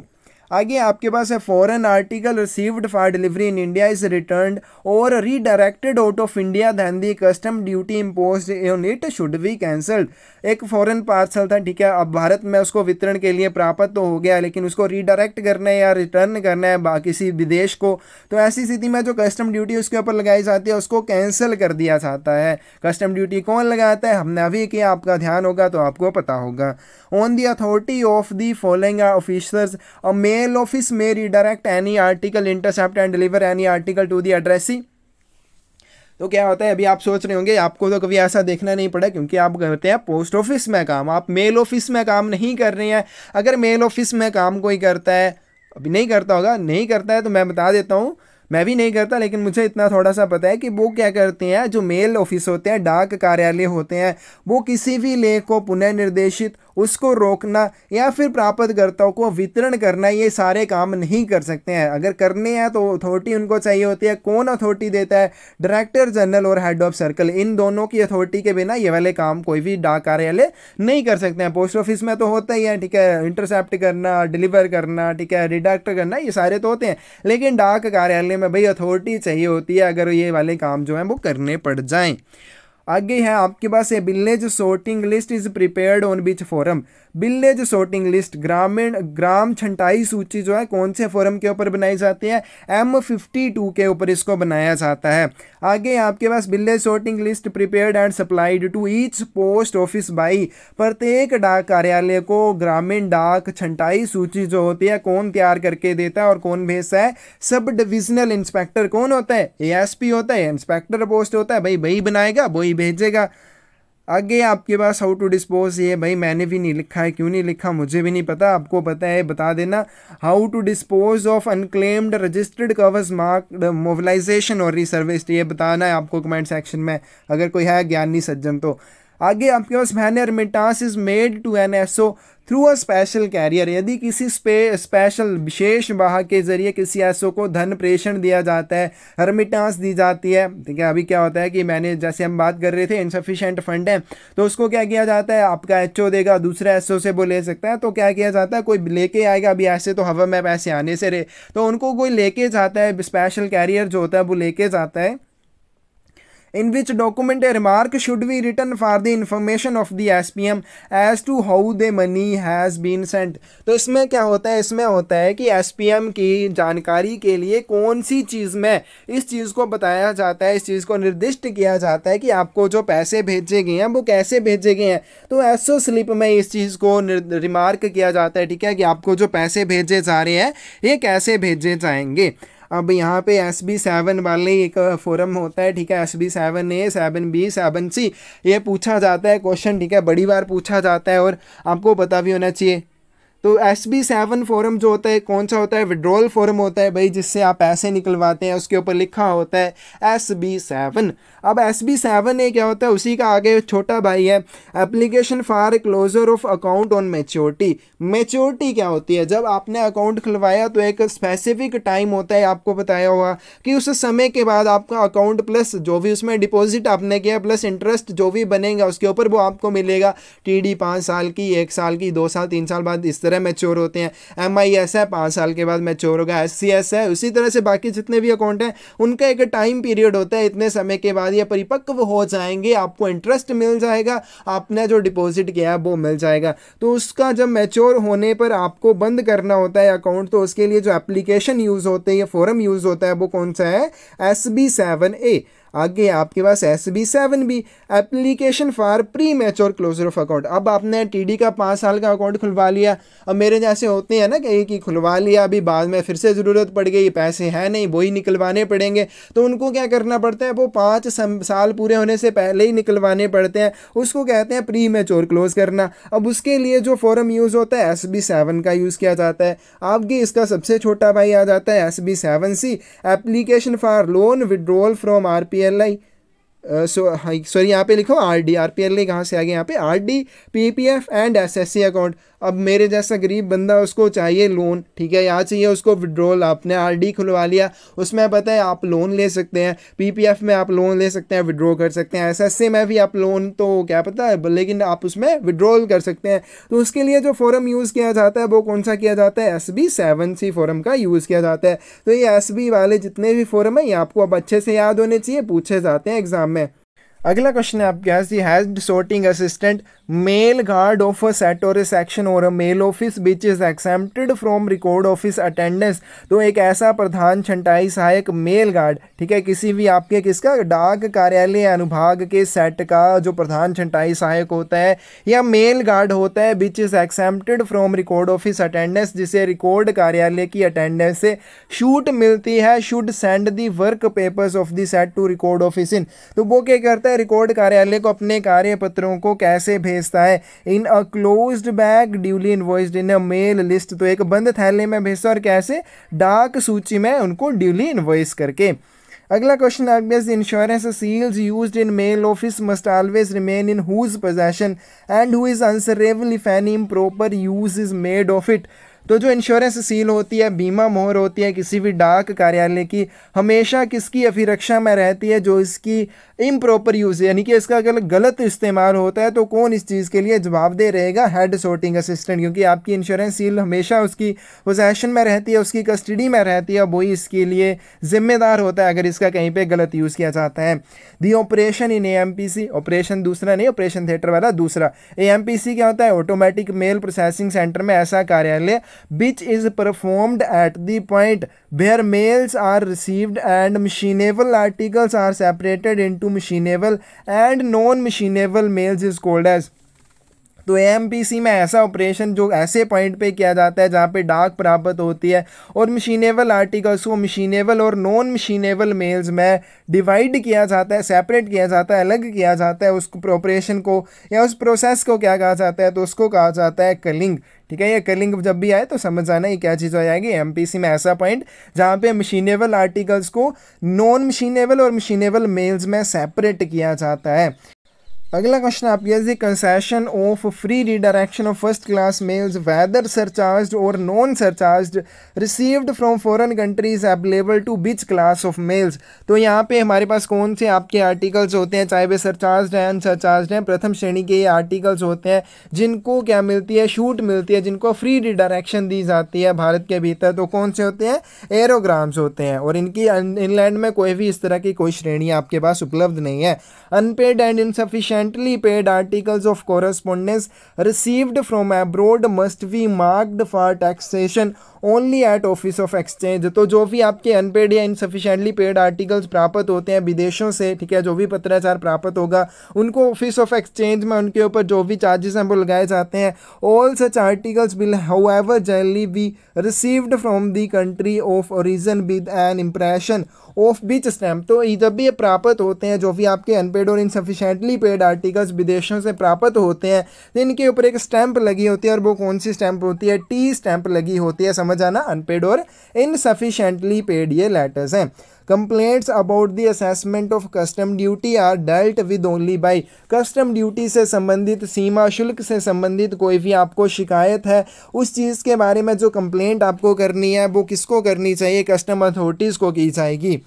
आगे आपके पास है foreign article received for delivery in India is return और redirected out of India than the custom duty impose in it should be cancelled एक फॉरेन पार्सल था ठीक है अब भारत में उसको वितरण के लिए प्राप्त तो हो गया लेकिन उसको रीडायरेक्ट करना है या रिटर्न करना है किसी विदेश को तो ऐसी स्थिति में जो कस्टम ड्यूटी उसके ऊपर लगाई जाती है उसको कैंसिल कर दिया जाता है कस्टम ड्यूटी कौन लगाता है हमने अभी किया आपका ध्यान होगा तो आपको पता होगा on the authority of the following officers a may mail office may redirect any article intercept and deliver any article to the addressee तो क्या होता है अभी आप सोच रहे होंगे आपको तो कभी ऐसा देखना नहीं पड़ा क्योंकि आप करते हैं पोस्ट ऑफिस में काम आप मेल ऑफिस में काम नहीं कर रहे हैं अगर मेल ऑफिस में काम कोई करता है अभी नहीं करता होगा नहीं करता है तो मैं बता देता हूँ मैं भी नहीं करता लेकिन मुझे इतना थोड़ा सा पता है कि वो क्या करते हैं जो मेल ऑफिस होते हैं डाक कार्यालय होते हैं वो किसी भी लेख को पुनः निर्देशित उसको रोकना या फिर प्राप्तकर्ताओं को वितरण करना ये सारे काम नहीं कर सकते हैं अगर करने हैं तो अथॉरिटी उनको चाहिए होती है कौन अथॉरिटी देता है डायरेक्टर जनरल और हेड ऑफ सर्कल इन दोनों की अथॉरिटी के बिना ये वाले काम कोई भी डाक कार्यालय नहीं कर सकते हैं पोस्ट ऑफिस में तो होता ही है ठीक है इंटरसेप्ट करना डिलीवर करना ठीक है रिडक्ट करना ये सारे तो होते हैं लेकिन डाक कार्यालय में भाई अथॉरिटी चाहिए होती है अगर ये वाले काम जो हैं वो करने पड़ जाएँ आगे है आपके पास a village sorting list is prepared on which form village sorting list ग्रामीण ग्राम छंटाई सूची जो है कौन से फोरम के ऊपर बनाई जाती है एम फिफ्टी टू के ऊपर इसको बनाया जाता है आगे आपके पास village sorting list prepared and supplied to each post office by प्रत्येक डाक कार्यालय को ग्रामीण डाक छंटाई सूची जो होती है कौन तैयार करके देता है और कौन भेजता है सब डिविजनल इंस्पेक्टर कौन होता है ए होता है इंस्पेक्टर पोस्ट होता है भाई वही बनाएगा वही भेजेगा आगे आपके पास हाउ टू डिस्पोज ये भाई मैंने भी नहीं लिखा है क्यों नहीं लिखा मुझे भी नहीं पता आपको पता है बता देना how to dispose of unclaimed registered covers mark mobilisation और रिसर्विस ये बताना है आपको कमेंट सेक्शन में अगर कोई है ज्ञानी सज्जन तो आगे आपके पास मैन एरमिटास is made to an S O through a special carrier यदि किसी स्पे स्पेशल विशेष वाह के जरिए किसी एसओ को धन प्रेषण दिया जाता है हरमिटांस दी जाती है ठीक है अभी क्या होता है कि मैंने जैसे हम बात कर रहे थे इनसफिशेंट फंड है तो उसको क्या किया जाता है आपका एच देगा दूसरे एस से वो ले सकता है तो क्या किया जाता है कोई लेके आएगा अभी ऐसे तो हवा में पैसे आने से रहे तो उनको कोई लेके जाता है स्पेशल कैरियर जो होता है वो लेके जाता है in which document a remark should be written for the information of the SPM as to how the money has been sent तो इसमें क्या होता है इसमें होता है कि SPM की जानकारी के लिए कौन सी चीज़ में इस चीज़ को बताया जाता है इस चीज़ को निर्दिष्ट किया जाता है कि आपको जो पैसे भेजे गए हैं वो कैसे भेजे गए हैं तो एसओ स्लिप में इस चीज़ को रिमार्क किया जाता है ठीक है कि आपको जो पैसे भेजे जा रहे हैं ये कैसे भेजे जाएंगे अब यहाँ पे एस बी सेवन वाले एक फोरम होता है ठीक है S B seven A seven B seven C ये पूछा जाता है क्वेश्चन ठीक है बड़ी बार पूछा जाता है और आपको पता भी होना चाहिए तो एस बी सेवन फॉरम जो होता है कौन सा होता है विड्रॉल फॉरम होता है भाई जिससे आप पैसे निकलवाते हैं उसके ऊपर लिखा होता है एस बी सेवन अब एस बी सेवन ये क्या होता है उसी का आगे छोटा भाई है application for closure of account on maturity maturity क्या होती है जब आपने अकाउंट खुलवाया तो एक स्पेसिफिक टाइम होता है आपको बताया हुआ कि उस समय के बाद आपका अकाउंट प्लस जो भी उसमें डिपॉजिट आपने किया प्लस इंटरेस्ट जो भी बनेगा उसके ऊपर वो आपको मिलेगा टी डी साल की एक साल की दो साल तीन साल बाद इस तरह तरह मैच्योर होते हैं एम आई एस है पाँच साल के बाद मैच्योर होगा एस है उसी तरह से बाकी जितने भी अकाउंट हैं उनका एक टाइम पीरियड होता है इतने समय के बाद ये परिपक्व हो जाएंगे आपको इंटरेस्ट मिल जाएगा आपने जो डिपॉजिट किया है वो मिल जाएगा तो उसका जब मैच्योर होने पर आपको बंद करना होता है अकाउंट तो उसके लिए जो एप्लीकेशन यूज़ होते हैं या फॉरम यूज़ होता है वो कौन सा है एस बी सेवन ए आगे आपके पास S B seven B application for premature closure of account अब आपने टीडी का पाँच साल का अकाउंट खुलवा लिया अब मेरे जैसे होते हैं ना कि एक ही खुलवा लिया अभी बाद में फिर से ज़रूरत पड़ गई पैसे हैं नहीं वही निकलवाने पड़ेंगे तो उनको क्या करना पड़ता है वो पाँच साल पूरे होने से पहले ही निकलवाने पड़ते हैं उसको कहते हैं प्री मैच्योर क्लोज करना अब उसके लिए जो फॉरम यूज़ होता है एस बी सेवन का यूज़ किया जाता है आपकी इसका सबसे छोटा भाई आ जाता है S B seven C application for loan withdrawal from R P எல்லை सो uh, सॉरी यहाँ पे लिखो R D R P L कहाँ से आ गया यहाँ पे R D P P F and S S C account अब मेरे जैसा गरीब बंदा उसको चाहिए लोन ठीक है यहाँ चाहिए उसको विड्रॉल आपने आर डी खुलवा लिया उसमें पता है आप लोन ले सकते हैं पी पी एफ में आप लोन ले सकते हैं विड्रॉ कर सकते हैं एस एस सी में भी आप लोन तो क्या पता है लेकिन आप उसमें विड्रॉल कर सकते हैं तो उसके लिए जो फॉरम यूज़ किया जाता है वो कौन सा किया जाता है S B seven C form का यूज़ किया जाता है तो ये एस बी वाले जितने भी फॉरम हैं ये आपको अब अच्छे से याद होने चाहिए पूछे जाते हैं एग्जाम में अगला क्वेश्चन है आपके यहाँ has sorting assistant mail guard of a set or और section mail office which is accepted from record office attendance तो एक ऐसा प्रधान छंटाई सहायक मेल गार्ड ठीक है किसी भी आपके किसका डाक कार्यालय अनुभाग के सेट का जो प्रधान छंटाई सहायक होता है या मेल गार्ड होता है which is accepted from record office attendance जिसे रिकॉर्ड कार्यालय की अटेंडेंस से शूट मिलती है should send the work papers of the set to record office in तो वो क्या करता है रिकॉर्ड कार्यालय को अपने कार्य पत्रों को कैसे भेजता है in a close bag duly invoiced in a mail list तो एक बंद थैले में भेजता और कैसे डाक सूची में उनको ड्यूली इन्वॉइस करके अगला question obvious insurance seals used in mail office must always remain in whose possession and who is answerable if any proper use is made of it तो जो इंश्योरेंस सील होती है बीमा मोहर होती है किसी भी डाक कार्यालय की हमेशा किसकी अभिरक्षा में रहती है जो इसकी इम्प्रॉपर यूज़ यानी कि इसका अगर गलत इस्तेमाल होता है तो कौन इस चीज़ के लिए जवाबदेह रहेगा हेड सोटिंग असिस्टेंट क्योंकि आपकी इंश्योरेंस सील हमेशा उसकी पोजेशन में रहती है उसकी कस्टडी में रहती है वही इसके लिए जिम्मेदार होता है अगर इसका कहीं पर गलत यूज़ किया जाता है दी ऑपरेशन इन ए ऑपरेशन दूसरा नहीं ऑपरेशन थिएटर वाला दूसरा ए क्या होता है ऑटोमेटिक मेल प्रोसेसिंग सेंटर में ऐसा कार्यालय which is performed at the point where mails are received and machinable articles are separated into machinable and non-machinable mails is called as तो ए में ऐसा ऑपरेशन जो ऐसे पॉइंट पे किया जाता है जहाँ पे डाक प्राप्त होती है और मशीनेबल आर्टिकल्स को मशीनेबल और नॉन मशीनेबल मेल्स में डिवाइड किया जाता है सेपरेट किया जाता है अलग किया जाता है उस ऑपरेशन को या उस प्रोसेस को क्या कहा जाता है तो उसको कहा जाता है कलिंग ठीक है ये कलिंग जब भी आए तो समझ आना ये क्या चीज़ हो जाएगी एम में ऐसा पॉइंट जहाँ पे मशीनेबल आर्टिकल्स को नॉन मशीनेबल और मशीनेबल मेल्स में सेपरेट किया जाता है अगला क्वेश्चन आप is concession of free redirection of first class mails whether surcharge और non surcharge received from foreign countries available to which class of mails तो यहाँ पे हमारे पास कौन से आपके आर्टिकल्स होते हैं चाहे वे सरचार्ज हैं अनसरचार्ज हैं प्रथम श्रेणी के ये आर्टिकल्स होते हैं जिनको क्या मिलती है छूट मिलती है जिनको फ्री रिडायरेक्शन दी जाती है भारत के भीतर तो कौन से होते हैं एरोग्राम्स होते हैं और इनकी इनलैंड में कोई भी इस तरह की कोई श्रेणी आपके पास उपलब्ध नहीं है unpaid and insufficient Supplementary paid articles of correspondence received from abroad must be marked for taxation only at office of exchange तो जो भी आपके अनपेड या इनसफिशेंटली पेड आर्टिकल्स प्राप्त होते हैं विदेशों से ठीक है जो भी पत्राचार प्राप्त होगा उनको ऑफिस ऑफ एक्सचेंज में उनके ऊपर जो भी चार्जेस हैं वो लगाए जाते हैं all such articles will however generally be received from the country of origin with an impression of which stamp तो जब भी ये प्राप्त होते हैं जो भी आपके अनपेड और इनसफिशेंटली पेड आर्टिकल्स विदेशों से प्राप्त होते हैं इनके ऊपर एक स्टैंप लगी होती है और वो कौन सी स्टैंप होती है टी स्टैंप लगी होती है समझ समझ आना अनपेड और इनसफिशेंटली पेड ये लेटर्स हैं complaints about the assessment of custom duty are dealt with only by custom duty से संबंधित सीमा शुल्क से संबंधित कोई भी आपको शिकायत है उस चीज़ के बारे में जो कंप्लेंट आपको करनी है वो किसको करनी चाहिए कस्टम अथॉरिटीज़ को की जाएगी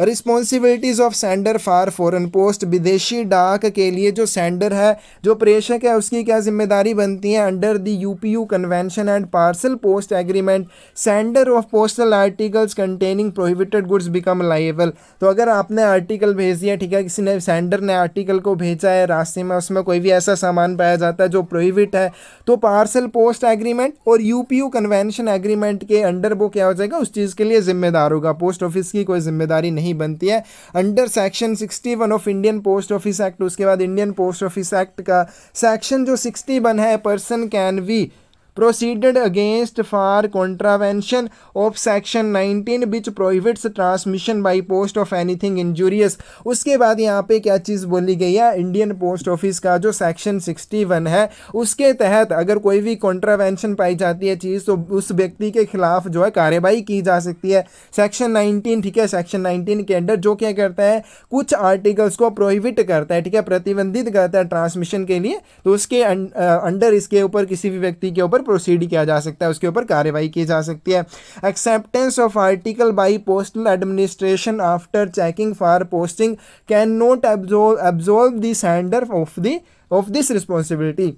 responsibilities of sender for foreign post विदेशी डाक के लिए जो सेंडर है जो प्रेषक है उसकी क्या जिम्मेदारी बनती है under the UPU convention and parcel post agreement sender of postal articles containing prohibited goods become liable तो अगर आपने आर्टिकल भेज दिया ठीक है किसी ने सेंडर ने आर्टिकल को भेजा है रास्ते में उसमें कोई भी ऐसा सामान पाया जाता है जो प्रोहिबिट है तो पार्सल पोस्ट एग्रीमेंट और U P U convention agreement के अंडर वो क्या हो जाएगा उस चीज़ के लिए जिम्मेदार होगा पोस्ट ऑफिस की कोई जिम्मेदारी नहीं नहीं बनती है under section 61 of Indian post office act उसके बाद इंडियन पोस्ट ऑफिस एक्ट का सेक्शन जो 61 है person can be proceeded against for contravention of section nineteen which prohibits transmission by post of anything injurious उसके बाद यहाँ पे क्या चीज़ बोली गई है इंडियन पोस्ट ऑफिस का जो सेक्शन सिक्सटी वन है उसके तहत अगर कोई भी कॉन्ट्रावेंशन पाई जाती है चीज़ तो उस व्यक्ति के खिलाफ जो है कार्रवाई की जा सकती है सेक्शन नाइनटीन ठीक है सेक्शन नाइनटीन के अंडर जो क्या करता है कुछ आर्टिकल्स को प्रोहिबिट करता है ठीक है प्रतिबंधित करता है ट्रांसमिशन के लिए तो उसके अंडर इसके ऊपर किसी भी व्यक्ति के ऊपर प्रोसीड किया जा सकता है उसके ऊपर कार्रवाई की जा सकती है acceptance of article by postal administration after checking for posting cannot absolve the sender of the of this responsibility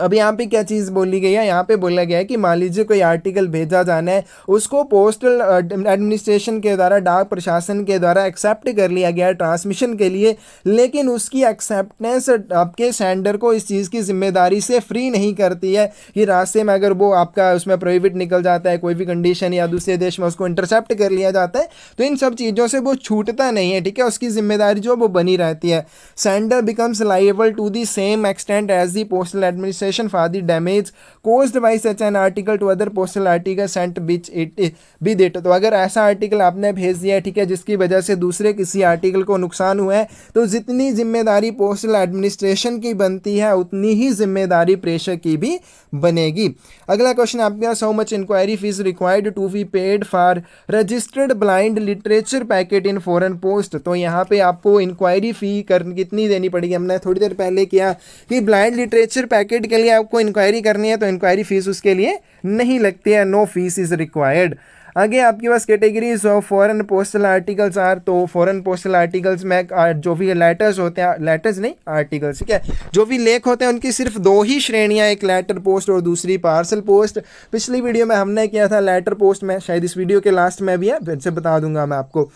अब यहाँ पे क्या चीज़ बोली गई है यहाँ पे बोला गया है कि मान लीजिए कोई आर्टिकल भेजा जाना है उसको पोस्टल एडमिनिस्ट्रेशन के द्वारा डाक प्रशासन के द्वारा एक्सेप्ट कर लिया गया है ट्रांसमिशन के लिए लेकिन उसकी एक्सेप्टेंस आपके सेंडर को इस चीज़ की जिम्मेदारी से फ्री नहीं करती है कि रास्ते में अगर वो आपका उसमें प्रोहिबिट निकल जाता है कोई भी कंडीशन या दूसरे देश में उसको इंटरसेप्ट कर लिया जाता है तो इन सब चीज़ों से वो छूटता नहीं है ठीक है उसकी जिम्मेदारी जो वो बनी रहती है sender becomes liable to the same extent as the postal administration compensation for the damage caused by such an article to other postal article sent which it be date तो अगर ऐसा आर्टिकल आपने भेज दिया है ठीक है जिसकी वजह से दूसरे किसी आर्टिकल को नुकसान हुआ है तो जितनी जिम्मेदारी पोस्टल एडमिनिस्ट्रेशन की बनती है उतनी ही जिम्मेदारी प्रेषक की भी बनेगी अगला क्वेश्चन आपके पास how much inquiry fees required to be paid for registered blind literature packet in foreign post तो यहाँ पे आपको इंक्वायरी फी कर कितनी देनी पड़ेगी हमने थोड़ी देर पहले किया कि ब्लाइंड लिटरेचर पैकेट के लिए आपको इंक्वायरी करनी है तो इंक्वायरी फीस उसके लिए नहीं लगती है नो फीस इज़ रिक्वायर्ड आगे आपके पास categories of foreign postal articles are तो फॉरेन पोस्टल आर्टिकल्स में जो भी लेटर्स होते हैं लेटर्स नहीं आर्टिकल्स ठीक है जो भी लेख होते हैं उनकी सिर्फ दो ही श्रेणियाँ एक लेटर पोस्ट और दूसरी पार्सल पोस्ट पिछली वीडियो में हमने किया था लेटर पोस्ट में शायद इस वीडियो के लास्ट में भी है फिर से बता दूंगा मैं आपको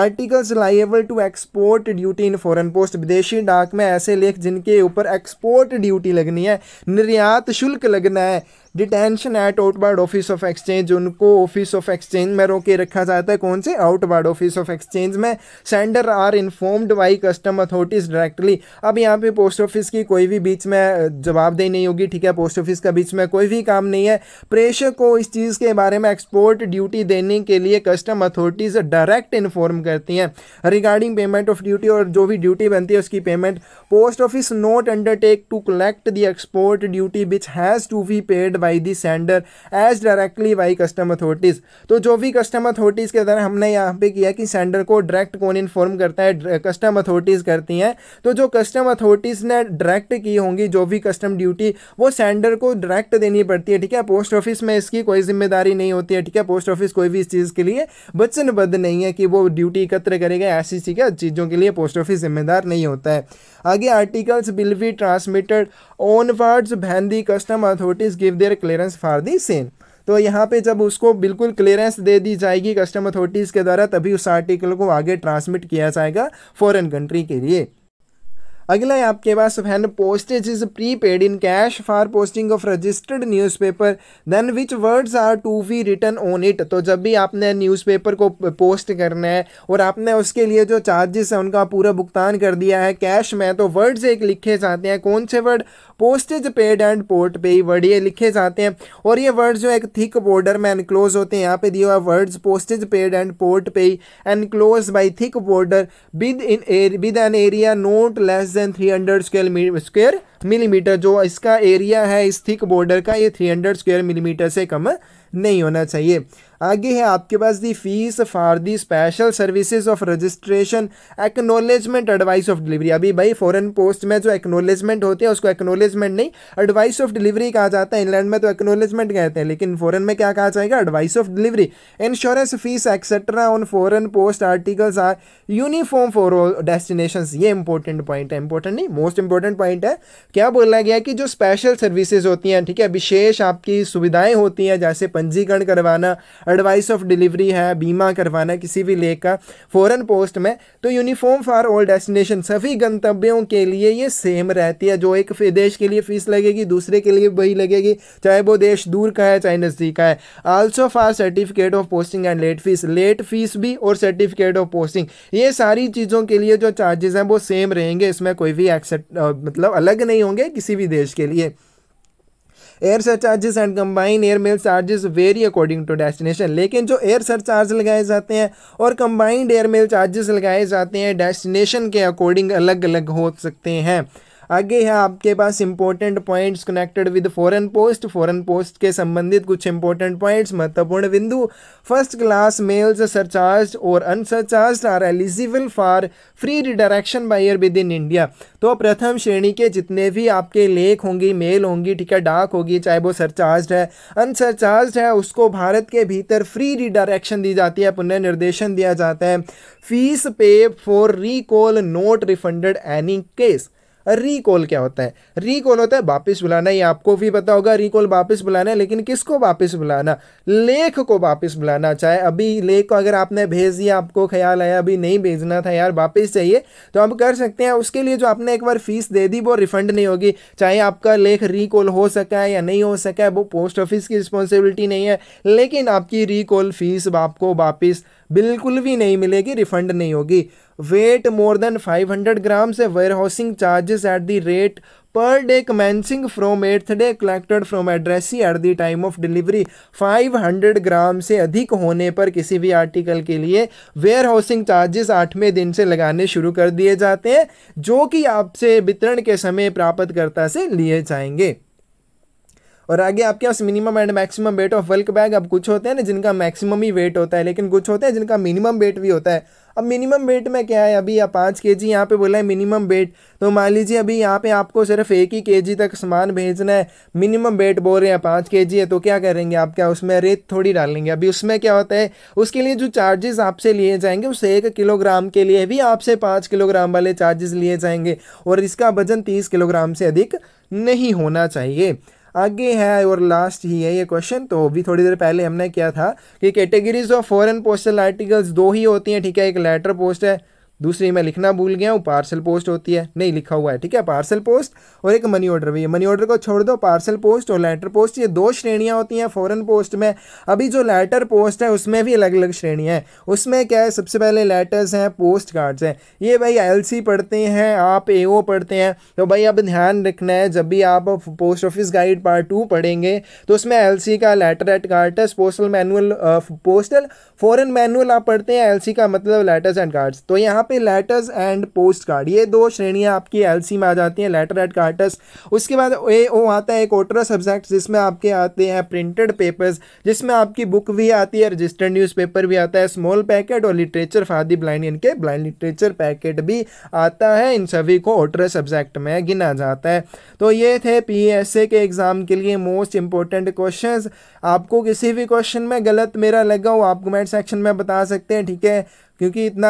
articles liable to export duty in foreign post विदेशी डाक में ऐसे लेख जिनके ऊपर एक्सपोर्ट ड्यूटी लगनी है निर्यात शुल्क लगना है detention at outward office of exchange उनको ऑफिस ऑफ एक्सचेंज में रोके रखा जाता है कौन से आउटवर्ड ऑफिस ऑफ एक्सचेंज में sender are informed by custom authorities directly अब यहाँ पे पोस्ट ऑफिस की कोई भी बीच में जवाबदेही नहीं होगी ठीक है पोस्ट ऑफिस का बीच में कोई भी काम नहीं है प्रेशर को इस चीज़ के बारे में एक्सपोर्ट ड्यूटी देने के लिए कस्टम अथॉरिटीज़ डायरेक्ट इन्फॉर्म करती हैं रिगार्डिंग पेमेंट ऑफ ड्यूटी और जो भी ड्यूटी बनती है उसकी payment post office not undertake to collect the export duty which has to be paid by the sender as directly by custom authorities तो जो भी कस्टम अथॉरिटीज़ के द्वारा हमने यहाँ पे किया कि सेंडर को डायरेक्ट कौन इन्फॉर्म करता है कस्टम अथॉरिटीज़ करती हैं तो जो कस्टम अथॉरिटीज़ ने डायरेक्ट की होंगी जो भी कस्टम ड्यूटी वो सेंडर को डायरेक्ट देनी पड़ती है ठीक है पोस्ट ऑफिस में इसकी कोई जिम्मेदारी नहीं होती है ठीक है पोस्ट ऑफिस कोई भी इस चीज़ के लिए वचनबद्ध नहीं है कि वो ड्यूटी एकत्र करेगा ऐसी चीज़ों के लिए पोस्ट ऑफिस जिम्मेदार नहीं होता है आगे articles will be transmitted onwards when the custom authorities give their clearance for the same तो यहाँ पे जब उसको बिल्कुल क्लियरेंस दे दी जाएगी कस्टम अथॉरिटीज़ के द्वारा तभी उस आर्टिकल को आगे ट्रांसमिट किया जाएगा फॉरेन कंट्री के लिए अगला है आपके पास when postage is prepaid in cash for posting of registered newspaper then which words are to be return on it तो जब भी आपने न्यूज़पेपर को पोस्ट करना है और आपने उसके लिए जो चार्जेस है उनका पूरा भुगतान कर दिया है कैश में तो वर्ड्स एक लिखे जाते हैं कौन से word postage paid and port pay word ये लिखे जाते हैं और ये वर्ड्स जो एक थिक बॉर्डर में एनक्लोज होते हैं यहाँ पे दिए हुआ words postage paid and port pay enclose by thick border within with an area not less than three hundred square square millimetre जो इसका एरिया है इस थिक बॉर्डर का ये थ्री हंड्रेड स्क्वेयर मिलीमीटर से कम नहीं होना चाहिए आगे है आपके पास the fee for the special services of registration acknowledgement advice of delivery अभी भाई फॉरेन पोस्ट में जो एक्नोलेजमेंट होते हैं उसको एक्नोलेजमेंट नहीं एडवाइस ऑफ डिलीवरी कहा जाता है इंग्लैंड में तो एक्नोलेजमेंट कहते हैं लेकिन फॉरन में क्या कहा जाएगा advice of delivery insurance fee etcetera on foreign post articles are uniform for all destination ये इंपॉर्टेंट पॉइंट है इंपॉर्टेंट नहीं मोस्ट इंपॉर्टेंट पॉइंट है क्या बोला गया कि जो स्पेशल सर्विसेज होती हैं ठीक है विशेष आपकी सुविधाएं होती हैं जैसे पंजीकरण करवाना एडवाइस ऑफ डिलीवरी है बीमा करवाना किसी भी लेक का फॉरन पोस्ट में तो यूनिफॉर्म फॉर ऑल डेस्टिनेशन सभी गंतव्यों के लिए ये सेम रहती है जो एक देश के लिए फ़ीस लगेगी दूसरे के लिए वही लगेगी चाहे वो देश दूर का है चाहे नज़दीक का है also for certificate of posting and late fee late fee भी और सर्टिफिकेट ऑफ पोस्टिंग ये सारी चीज़ों के लिए जो चार्जेस हैं वो सेम रहेंगे इसमें कोई भी एक्सेप्ट मतलब अलग नहीं होंगे किसी भी देश के लिए air surcharges and combine air mail charges vary according to destination लेकिन जो एयर सर चार्ज लगाए जाते हैं और कंबाइंड एयर मेल चार्जेस लगाए जाते हैं डेस्टिनेशन के अकॉर्डिंग अलग अलग हो सकते हैं आगे है आपके पास important points connected with foreign post foreign post के संबंधित कुछ इंपॉर्टेंट पॉइंट्स महत्वपूर्ण बिंदु फर्स्ट क्लास मेल्स सरचार्ज और unsurcharged are eligible for free redirection बायर विद इन इंडिया तो प्रथम श्रेणी के जितने भी आपके लेख होंगी मेल होंगी ठीक है डाक होगी चाहे वो सरचार्ज है अनसरचार्ज है उसको भारत के भीतर फ्री रिडायरेक्शन दी जाती है पुनर्निर्देशन दिया जाता है fee pay for recall not refunded any case recall क्या होता है रिकॉल होता है वापस बुलाना ये आपको भी पता होगा रिकॉल वापस बुलाना है लेकिन किसको वापस बुलाना लेख को वापस बुलाना चाहे अभी लेख को अगर आपने भेज दिया आपको ख्याल आया अभी नहीं भेजना था यार वापस चाहिए तो आप कर सकते हैं उसके लिए जो आपने एक बार फीस दे दी वो रिफंड नहीं होगी चाहे आपका लेख रिकॉल हो सका है या नहीं हो सका है वो पोस्ट ऑफिस की रिस्पॉन्सिबिलिटी नहीं है लेकिन आपकी रिकॉल फीस आपको वापस बिल्कुल भी नहीं मिलेगी रिफंड नहीं होगी वेट मोर देन 500 ग्राम से warehousing charges at the rate per day commencing from eighth day collected from addressee at the time of delivery 500 gram से अधिक होने पर किसी भी आर्टिकल के लिए वेयर हाउसिंग चार्जेस आठवें दिन से लगाने शुरू कर दिए जाते हैं जो कि आपसे वितरण के समय प्राप्तकर्ता से लिए जाएंगे और आगे आपके पास minimum and maximum weight of bulk bag अब कुछ होते हैं ना जिनका मैक्सिमम ही वेट होता है लेकिन कुछ होते हैं जिनका मिनिमम वेट भी होता है अब मिनिमम वेट में क्या है अभी या पाँच के जी यहाँ पर बोला है मिनिमम वेट तो मान लीजिए अभी यहाँ पे आपको सिर्फ एक ही के जी तक सामान भेजना है मिनिमम वेट बोल रहे हैं पाँच के जी है तो क्या करेंगे आप क्या उसमें रेत थोड़ी डालेंगे अभी उसमें क्या होता है उसके लिए जो चार्जेस आपसे लिए जाएंगे उस एक किलोग्राम के लिए भी आपसे पाँच किलोग्राम वाले चार्जेस लिए जाएंगे और इसका वजन तीस किलोग्राम से अधिक नहीं होना चाहिए आगे है और लास्ट ही है ये क्वेश्चन तो अभी थोड़ी देर पहले हमने किया था कि categories of foreign postal articles दो ही होती हैं ठीक है एक लेटर पोस्ट है दूसरी मैं लिखना भूल गया हूँ पार्सल पोस्ट होती है नहीं लिखा हुआ है ठीक है पार्सल पोस्ट और एक मनी ऑर्डर भी है मनी ऑर्डर को छोड़ दो पार्सल पोस्ट और लेटर पोस्ट ये दो श्रेणियाँ होती हैं फॉरन पोस्ट में अभी जो लेटर पोस्ट है उसमें भी अलग अलग श्रेणियाँ हैं उसमें क्या है सबसे पहले लेटर्स हैं पोस्ट कार्ड्स हैं ये भाई एल पढ़ते हैं आप ए पढ़ते हैं तो भाई अब ध्यान रखना है जब भी आप post office guide part two पढ़ेंगे तो उसमें एल का लेटर एट कार्टस postal manual postal foreign manual आप पढ़ते हैं एल का मतलब लेटर्स एंड कार्ड्स तो यहाँ यहाँ पे लेटर्स एंड पोस्ट कार्ड ये दो श्रेणियाँ आपकी एलसी में आ जाती हैं लेटर एंड कार्टस उसके बाद ए ओ आता है एक ओटरा सब्जेक्ट जिसमें आपके आते हैं प्रिंटेड पेपर्स जिसमें आपकी बुक भी आती है रजिस्टर्ड न्यूज़पेपर भी आता है स्मॉल पैकेट और लिटरेचर फादी ब्लाइंड इनके ब्लाइंड लिटरेचर पैकेट भी आता है इन सभी को ओटरा सब्जेक्ट में गिना जाता है तो ये थे पी के एग्ज़ाम के लिए मोस्ट इंपॉर्टेंट क्वेश्चन आपको किसी भी क्वेश्चन में गलत मेरा लगा हो आप कमेंट सेक्शन में बता सकते हैं ठीक है क्योंकि इतना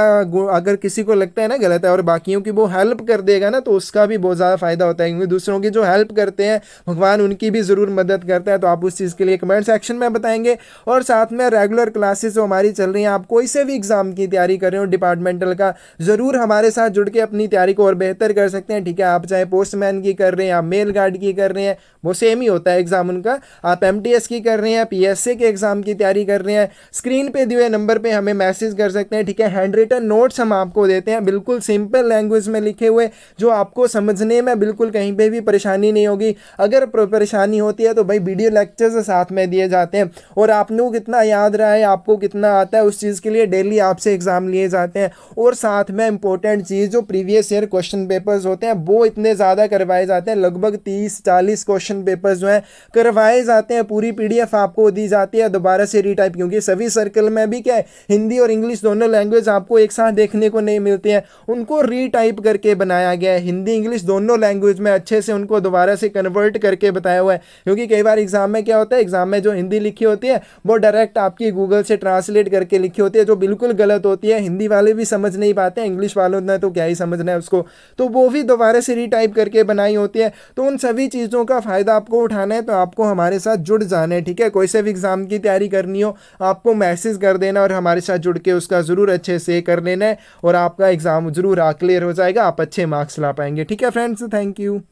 अगर किसी को लगता है ना गलत है और बाकियों की वो हेल्प कर देगा ना तो उसका भी बहुत ज़्यादा फ़ायदा होता है क्योंकि दूसरों की जो हेल्प करते हैं भगवान उनकी भी ज़रूर मदद करता है तो आप उस चीज़ के लिए कमेंट सेक्शन में बताएंगे और साथ में रेगुलर क्लासेस जो हमारी चल रही हैं आप कोई से भी एग्ज़ाम की तैयारी कर रहे हो डिपार्टमेंटल का ज़रूर हमारे साथ जुड़ के अपनी तैयारी को और बेहतर कर सकते हैं ठीक है आप चाहे पोस्टमैन की कर रहे हैं आप मेल गार्ड की कर रहे हैं वो सेम ही होता है एग्ज़ाम उनका आप एम की कर रहे हैं पी के एग्ज़ाम की तैयारी कर रहे हैं स्क्रीन पर दिए नंबर पर हमें मैसेज कर सकते हैं ठीक है हैंड रिटन नोट्स हम आपको देते हैं बिल्कुल सिंपल लैंग्वेज में लिखे हुए जो आपको समझने में बिल्कुल कहीं पर भी परेशानी नहीं होगी अगर परेशानी होती है तो भाई वीडियो लेक्चर्स साथ में दिए जाते हैं और आपने कितना याद रहा है आपको कितना आता है उस चीज़ के लिए डेली आपसे एग्ज़ाम लिए जाते हैं और साथ में इंपॉर्टेंट चीज़ जो प्रीवियस ईयर क्वेश्चन पेपर्स होते हैं वो इतने ज़्यादा करवाए जाते हैं लगभग तीस चालीस क्वेश्चन पेपर्स जो हैं करवाए जाते हैं पूरी पी आपको दी जाती है दोबारा से रिटाइप क्योंकि सभी सर्कल में भी क्या है हिंदी और इंग्लिश दोनों लैंग्वेज लैंग्वेज आपको एक साथ देखने को नहीं मिलती हैं उनको रीटाइप करके बनाया गया है हिंदी इंग्लिश दोनों लैंग्वेज में अच्छे से उनको दोबारा से कन्वर्ट करके बताया हुआ है क्योंकि कई बार एग्जाम में क्या होता है एग्जाम में जो हिंदी लिखी होती है वो डायरेक्ट आपकी गूगल से ट्रांसलेट करके लिखी होती है जो बिल्कुल गलत होती है हिंदी वाले भी समझ नहीं पाते इंग्लिश वालों ने तो क्या ही समझना है उसको तो वो भी दोबारा से रीटाइप करके बनाई होती है तो उन सभी चीज़ों का फ़ायदा आपको उठाना है तो आपको हमारे साथ जुड़ जाना है ठीक है कोई से भी एग्ज़ाम की तैयारी करनी हो आपको मैसेज कर देना और हमारे साथ जुड़ के उसका ज़रूर अच्छे से कर लेना है और आपका एग्ज़ाम ज़रूर क्लियर हो जाएगा आप अच्छे मार्क्स ला पाएंगे ठीक है फ्रेंड्स थैंक यू